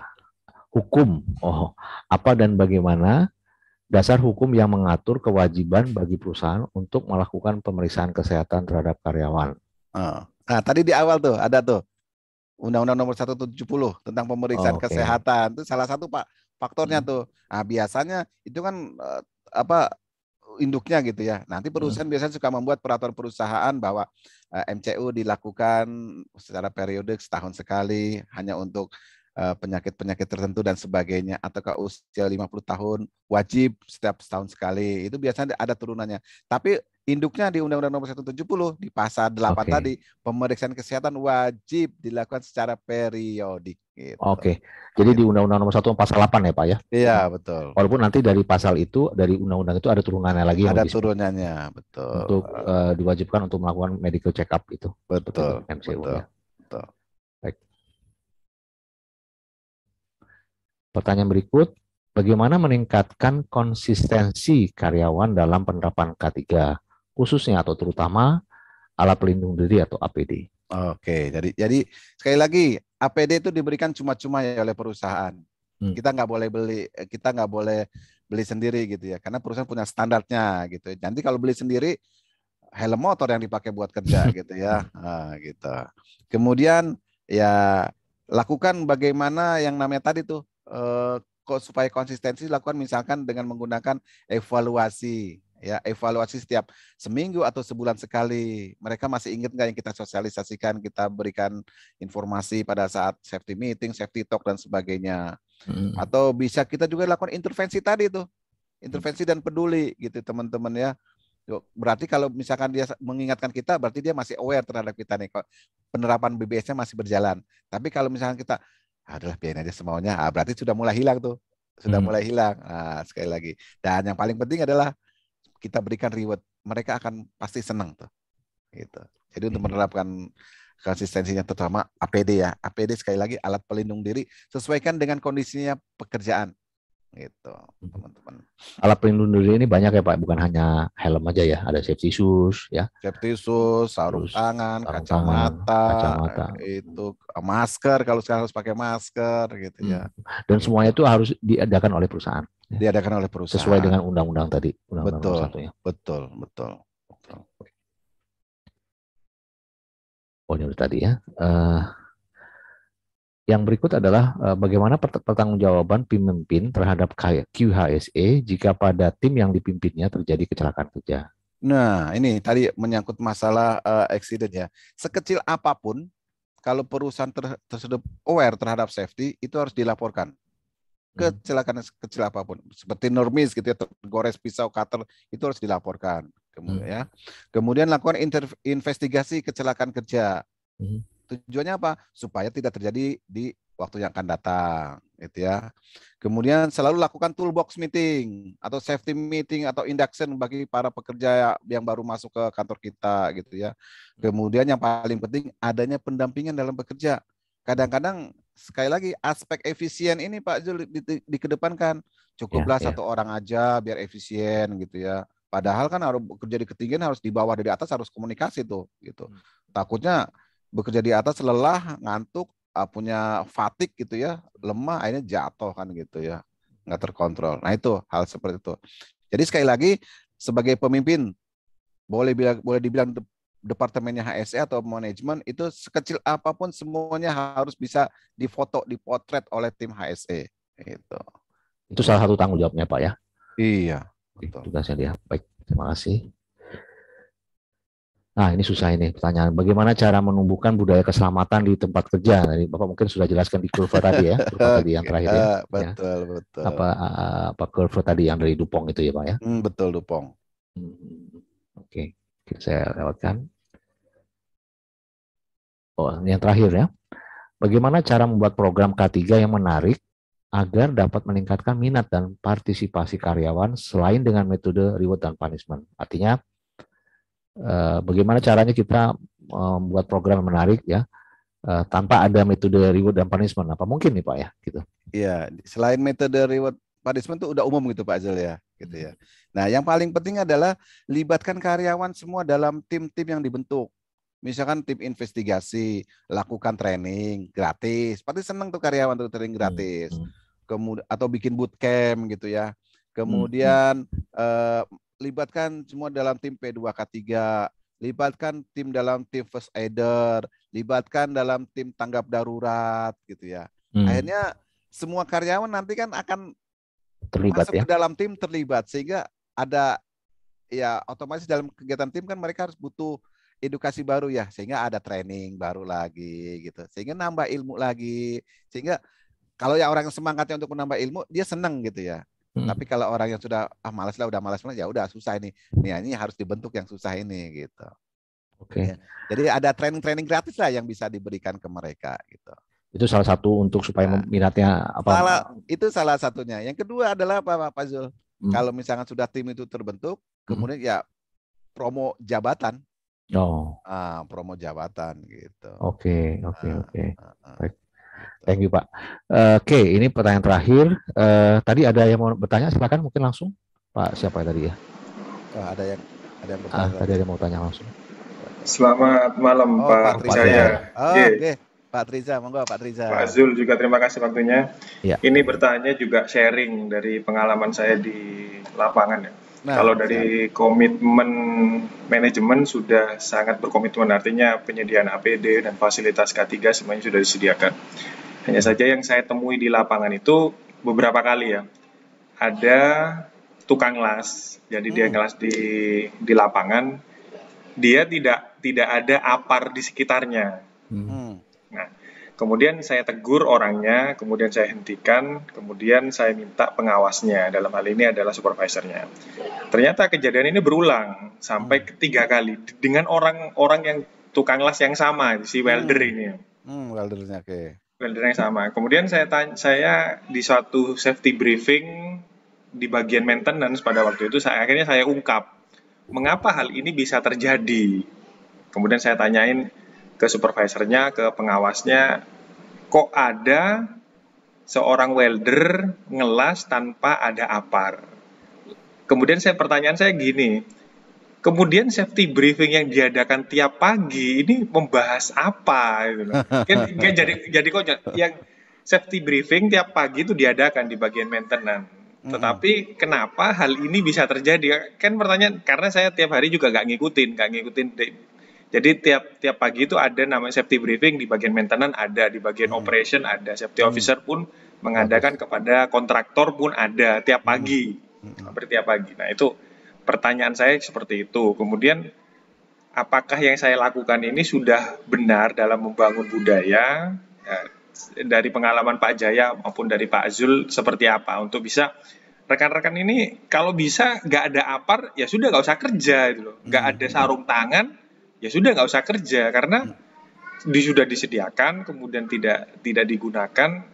Hukum, oh, apa dan bagaimana dasar hukum yang mengatur kewajiban bagi perusahaan untuk melakukan pemeriksaan kesehatan terhadap karyawan. Oh.
Nah, tadi di awal tuh ada tuh Undang-Undang Nomor 170 tentang pemeriksaan okay. kesehatan itu salah satu pak faktornya hmm. tuh. Nah, biasanya itu kan eh, apa induknya gitu ya. Nanti hmm. perusahaan hmm. biasanya suka membuat peraturan perusahaan bahwa eh, MCU dilakukan secara periodik setahun sekali hanya untuk Eh, penyakit-penyakit tertentu dan sebagainya atau ataukah usia 50 tahun wajib setiap setahun sekali itu biasanya ada turunannya tapi induknya di Undang-Undang Nomor 170 di pasal 8 okay. tadi pemeriksaan kesehatan wajib dilakukan secara periodik gitu.
Oke. Okay. Jadi di gitu. Undang-Undang Nomor 1 pasal 8 ya, Pak ya?
Iya, betul.
Walaupun nanti dari pasal itu dari undang-undang itu ada turunannya lagi Ada
turunannya,
betul. Untuk uh, diwajibkan untuk melakukan medical check up gitu. itu. Betul. MCU, betul. Ya. Betul. Pertanyaan berikut, bagaimana meningkatkan konsistensi karyawan dalam penerapan K3, khususnya atau terutama alat pelindung diri atau APD?
Oke, jadi jadi sekali lagi APD itu diberikan cuma-cuma ya oleh perusahaan. Hmm. Kita nggak boleh beli, kita nggak boleh beli sendiri gitu ya, karena perusahaan punya standarnya gitu. Nanti kalau beli sendiri helm motor yang dipakai buat kerja gitu ya, nah, gitu. Kemudian ya lakukan bagaimana yang namanya tadi tuh uh, supaya konsistensi dilakukan misalkan dengan menggunakan evaluasi ya evaluasi setiap seminggu atau sebulan sekali mereka masih ingat nggak yang kita sosialisasikan kita berikan informasi pada saat safety meeting safety talk dan sebagainya hmm. atau bisa kita juga lakukan intervensi tadi tuh intervensi dan peduli gitu teman-teman ya berarti kalau misalkan dia mengingatkan kita berarti dia masih aware terhadap kita nih kok penerapan BBS-nya masih berjalan tapi kalau misalkan kita adalah biarin aja semuanya, Ah, berarti sudah mulai hilang tuh. Sudah hmm. mulai hilang. Nah, sekali lagi. Dan yang paling penting adalah kita berikan reward. Mereka akan pasti senang tuh. Gitu. Jadi untuk hmm. menerapkan konsistensinya terutama APD ya. APD sekali lagi alat pelindung diri sesuaikan dengan kondisinya pekerjaan gitu hmm. teman-teman.
Alat pelindung diri ini banyak ya Pak, bukan hanya helm aja ya, ada safety shoes ya.
Safety shoes, sarung Terus, tangan, sarung kacamata, kacamata, itu masker kalau sekarang harus pakai masker gitu ya. hmm.
ya. Dan semuanya itu harus diadakan oleh perusahaan. Diadakan oleh perusahaan. Sesuai dengan undang-undang tadi, undang-undang betul, satunya.
Betul, betul, betul.
Oh, ini tadi ya. Uh, yang berikut adalah eh, bagaimana pertanggungjawaban pemimpin terhadap QHSE jika pada tim yang dipimpinnya terjadi kecelakaan kerja.
Nah, ini tadi menyangkut masalah uh, accident ya. Sekecil apapun, kalau perusahaan ter tersebut aware terhadap safety, itu harus dilaporkan. Hmm. Kecelakaan hmm. kecil apapun, seperti normis gitu ya, gores pisau cutter itu harus dilaporkan. Kemudian, hmm. ya. kemudian lakukan investigasi kecelakaan kerja. Hmm. Tujuannya apa? Supaya tidak terjadi di waktu yang akan datang, gitu ya. Kemudian selalu lakukan toolbox meeting atau safety meeting atau induction bagi para pekerja yang baru masuk ke kantor kita, gitu ya. Kemudian yang paling penting adanya pendampingan dalam bekerja. Kadang-kadang sekali lagi aspek efisien ini Pak Zul di, di, dikedepankan. Cukuplah ya, ya. satu orang aja biar efisien, gitu ya. Padahal kan harus kerja di ketinggian harus di bawah dari atas harus komunikasi tuh gitu. Hmm. Takutnya bekerja di atas lelah, ngantuk, ah, punya fatik gitu ya, lemah, akhirnya jatuh kan gitu ya, nggak terkontrol. Nah itu hal seperti itu. Jadi sekali lagi sebagai pemimpin boleh bilang boleh dibilang departemennya HSE atau manajemen itu sekecil apapun semuanya harus bisa difoto, dipotret oleh tim HSE.
Itu. Itu salah satu tanggung jawabnya Pak ya. Iya. Betul. Tugasnya dia. Baik, terima kasih. Nah, ini susah ini pertanyaan. Bagaimana cara menumbuhkan budaya keselamatan di tempat kerja? Tadi nah, Bapak mungkin sudah jelaskan di curve tadi ya, kurva tadi yang terakhir ya. ya.
Betul, betul. Apa eh,
apa curve tadi yang dari Dupong itu ya, Pak ya? Hmm,
betul Dupong. Hmm,
oke, okay. saya lewatkan. Oh, yang terakhir ya. Bagaimana cara membuat program K3 yang menarik agar dapat meningkatkan minat dan partisipasi karyawan selain dengan metode reward dan punishment? Artinya Eh, bagaimana caranya kita eh, membuat program yang menarik ya eh, tanpa ada metode reward dan punishment apa mungkin nih pak ya gitu
Iya, selain metode reward punishment itu udah umum gitu Pak Azul ya, gitu ya. Nah, yang paling penting adalah libatkan karyawan semua dalam tim-tim yang dibentuk. Misalkan tim investigasi, lakukan training gratis. Pasti seneng tuh karyawan tuh training hmm, gratis. Hmm. Kemudian atau bikin bootcamp gitu ya. Hmm, Kemudian hmm libatkan semua dalam tim P2K3, libatkan tim dalam tim first aider, libatkan dalam tim tanggap darurat gitu ya. Hmm. Akhirnya semua karyawan nanti kan akan terlibat masuk ya. ke dalam tim terlibat sehingga ada ya otomatis dalam kegiatan tim kan mereka harus butuh edukasi baru ya sehingga ada training baru lagi gitu sehingga nambah ilmu lagi sehingga kalau ya orang semangatnya untuk menambah ilmu dia senang gitu ya Hmm. Tapi kalau orang yang sudah ah malas lah, udah malas malas ya udah susah ini. Nih ini harus dibentuk yang susah ini gitu. Oke. Okay. Iya. Jadi ada training-training gratis lah yang bisa diberikan ke mereka gitu.
Itu salah satu untuk supaya nah, minatnya apa? Salah,
itu salah satunya. Yang kedua adalah apa Pak Zul? Hmm. Kalau misalnya sudah tim itu terbentuk, hmm. kemudian hmm. ya promo jabatan. Oh. Ah, promo jabatan gitu.
Oke, okay, oke, okay, ah, oke. Okay. Ah, ah. Baik. Thank you Pak. Oke, okay, ini pertanyaan terakhir. Uh, tadi ada yang mau bertanya, silakan mungkin langsung Pak siapa tadi ya?
Uh, ada yang ada yang Ah, tadi ada yang mau tanya langsung. Selamat malam oh, Pak, Triza. Ya. Oh, iya. Oke. Okay. Pak Triza, monggo Pak Triza. Pak Zul juga terima kasih waktunya. Ya. Ini bertanya juga sharing dari pengalaman saya di lapangan ya.
Nah, kalau dari
ya. komitmen manajemen sudah sangat berkomitmen, artinya penyediaan APD dan fasilitas K3 semuanya sudah disediakan. Hanya saja yang saya temui di lapangan itu beberapa kali ya, ada tukang las, jadi hmm. dia ngelas di di lapangan, dia tidak tidak ada apar di sekitarnya. Hmm Kemudian saya tegur orangnya, kemudian saya hentikan, kemudian saya minta pengawasnya. Dalam hal ini adalah supervisornya. Ternyata kejadian ini berulang sampai hmm. ketiga kali dengan orang-orang yang tukang las yang sama, si hmm. welder ini.
Hmm, weldernya oke. Okay.
Weldernya sama. Kemudian saya tanya, saya di suatu safety briefing di bagian maintenance pada waktu itu saya akhirnya saya ungkap mengapa hal ini bisa terjadi. Kemudian saya tanyain ke supervisornya, ke pengawasnya, kok ada seorang welder ngelas tanpa ada apar. Kemudian saya pertanyaan saya gini, kemudian safety briefing yang diadakan tiap pagi ini membahas apa? Gitu jadi jadi kok yang safety briefing tiap pagi itu diadakan di bagian maintenance. Tetapi mm-hmm. kenapa hal ini bisa terjadi? Kan pertanyaan karena saya tiap hari juga nggak ngikutin, nggak ngikutin jadi tiap tiap pagi itu ada namanya safety briefing di bagian maintenance ada, di bagian hmm. operation ada, safety hmm. officer pun mengadakan kepada kontraktor pun ada tiap hmm. pagi, hmm. hampir tiap pagi. Nah itu pertanyaan saya seperti itu. Kemudian apakah yang saya lakukan ini sudah benar dalam membangun budaya? Ya, dari pengalaman Pak Jaya maupun dari Pak Azul seperti apa untuk bisa rekan-rekan ini kalau bisa nggak ada apar ya sudah nggak usah kerja gitu loh nggak hmm. ada sarung tangan ya sudah nggak usah kerja karena di, sudah disediakan kemudian tidak tidak digunakan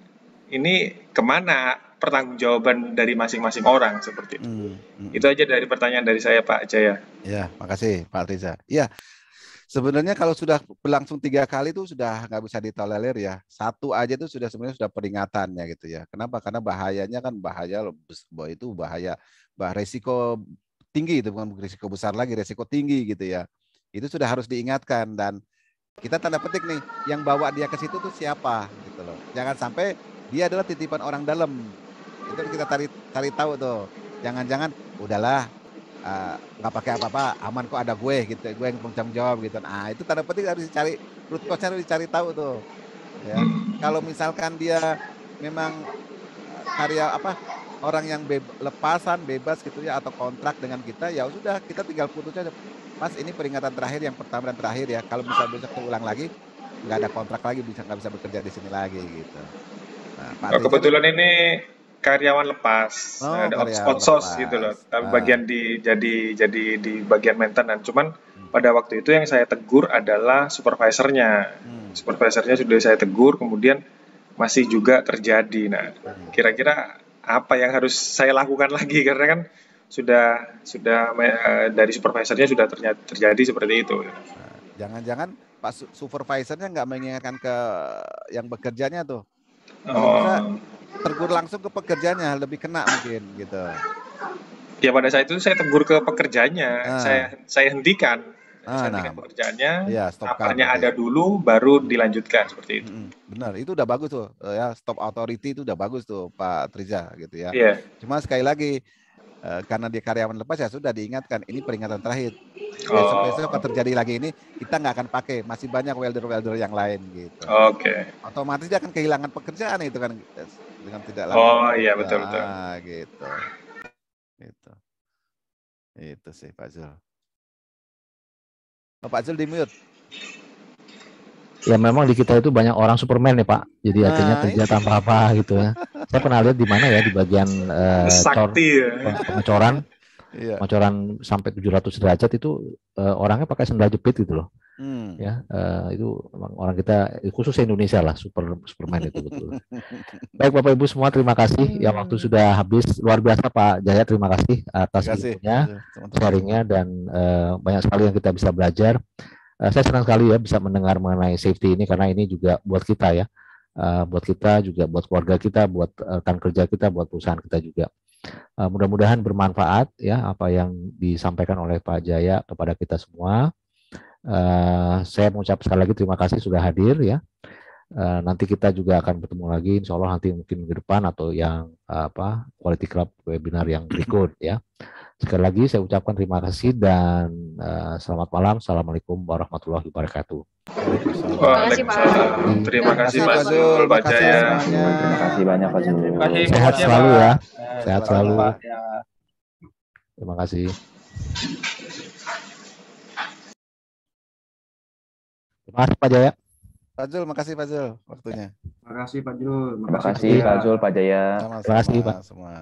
ini kemana pertanggungjawaban dari masing-masing orang seperti itu. Hmm, hmm. Itu aja dari pertanyaan dari saya Pak Jaya.
Ya, makasih Pak Riza. Ya, sebenarnya kalau sudah berlangsung tiga kali itu sudah nggak bisa ditolerir ya. Satu aja itu sudah sebenarnya sudah peringatannya gitu ya. Kenapa? Karena bahayanya kan bahaya bahwa itu bahaya bah resiko tinggi itu bukan resiko besar lagi resiko tinggi gitu ya. Itu sudah harus diingatkan dan kita tanda petik nih yang bawa dia ke situ tuh siapa gitu loh. Jangan sampai dia adalah titipan orang dalam. Itu kita cari cari tahu tuh. Jangan-jangan udahlah eh, nggak uh, pakai apa-apa, aman kok ada gue gitu, gue yang bertanggung jawab gitu. Nah itu tanda petik harus dicari root cause harus dicari tahu tuh. Ya. Kalau misalkan dia memang eh, karya apa orang yang beba, lepasan bebas gitu ya atau kontrak dengan kita ya sudah kita tinggal putus aja mas ini peringatan terakhir yang pertama dan terakhir ya kalau bisa besok terulang lagi nggak ada kontrak lagi bisa nggak bisa bekerja di sini lagi gitu nah,
Pak kebetulan ini karyawan lepas oh, ada outsource lepas. gitu loh tapi ah. bagian di jadi jadi di bagian maintenance cuman hmm. pada waktu itu yang saya tegur adalah supervisornya hmm. supervisornya sudah saya tegur kemudian masih juga terjadi nah hmm. kira-kira apa yang harus saya lakukan lagi karena kan sudah sudah eh, dari supervisornya sudah terjadi, terjadi seperti itu.
Jangan-jangan pak supervisornya nggak mengingatkan ke yang bekerjanya tuh. Oh. Tergur langsung ke pekerjanya lebih kena mungkin gitu.
Ya pada saat itu saya tegur ke pekerjanya, nah. saya saya hentikan saya nah, nah. pekerjaannya, ya, stop akarnya authority. ada dulu, baru dilanjutkan seperti itu.
Benar, itu udah bagus tuh eh, ya stop authority itu udah bagus tuh Pak Triza gitu ya. Yeah. Cuma sekali lagi eh, karena dia karyawan lepas ya sudah diingatkan ini peringatan terakhir. Besok oh. besok kalau terjadi lagi ini kita nggak akan pakai masih banyak welder welder yang lain gitu. Oke. Okay. Otomatis dia akan kehilangan pekerjaan itu kan dengan tidak lama. Oh iya betul betul. Nah, gitu. Gitu. Itu sih Pak Zul. Pak Zul di mute.
Ya memang di kita itu banyak orang Superman ya Pak. Jadi nah, artinya kerja tanpa apa gitu ya. Saya pernah lihat di mana ya di bagian uh, Sakti, cor, ya. pengecoran yeah. Macoran sampai 700 derajat itu uh, orangnya pakai sendal jepit gitu loh. Hmm. Ya, uh, itu orang kita eh, khususnya Indonesia lah super superman itu betul. Baik Bapak Ibu semua terima kasih ya, hmm. ya waktu sudah habis luar biasa Pak Jaya terima kasih atas ilmunya, iya, sharingnya dan uh, banyak sekali yang kita bisa belajar. Uh, saya senang sekali ya bisa mendengar mengenai safety ini karena ini juga buat kita ya. Uh, buat kita juga buat keluarga kita, buat uh, rekan kerja kita, buat perusahaan kita juga. Uh, mudah-mudahan bermanfaat ya apa yang disampaikan oleh Pak Jaya kepada kita semua. Uh, saya mengucap sekali lagi terima kasih sudah hadir ya. Uh, nanti kita juga akan bertemu lagi insya Allah nanti mungkin minggu depan atau yang apa quality club webinar yang berikut ya. Sekali lagi saya ucapkan terima kasih dan uh, selamat malam. Assalamualaikum warahmatullahi wabarakatuh. Waalaikumsalam. Terima kasih Pak Zul, Pak Jaya. Terima kasih banyak Pak Zul. Sehat selalu ya. Sehat selalu. Terima kasih. Terima kasih Pak Jaya.
Pak Zul, makasih Pak Zul waktunya. Terima kasih Pak Zul. Terima kasih Pak Zul, Pak Jaya. Terima kasih Pak. Semua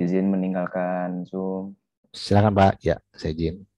izin meninggalkan Zoom. Silakan Pak. Ya, saya izin.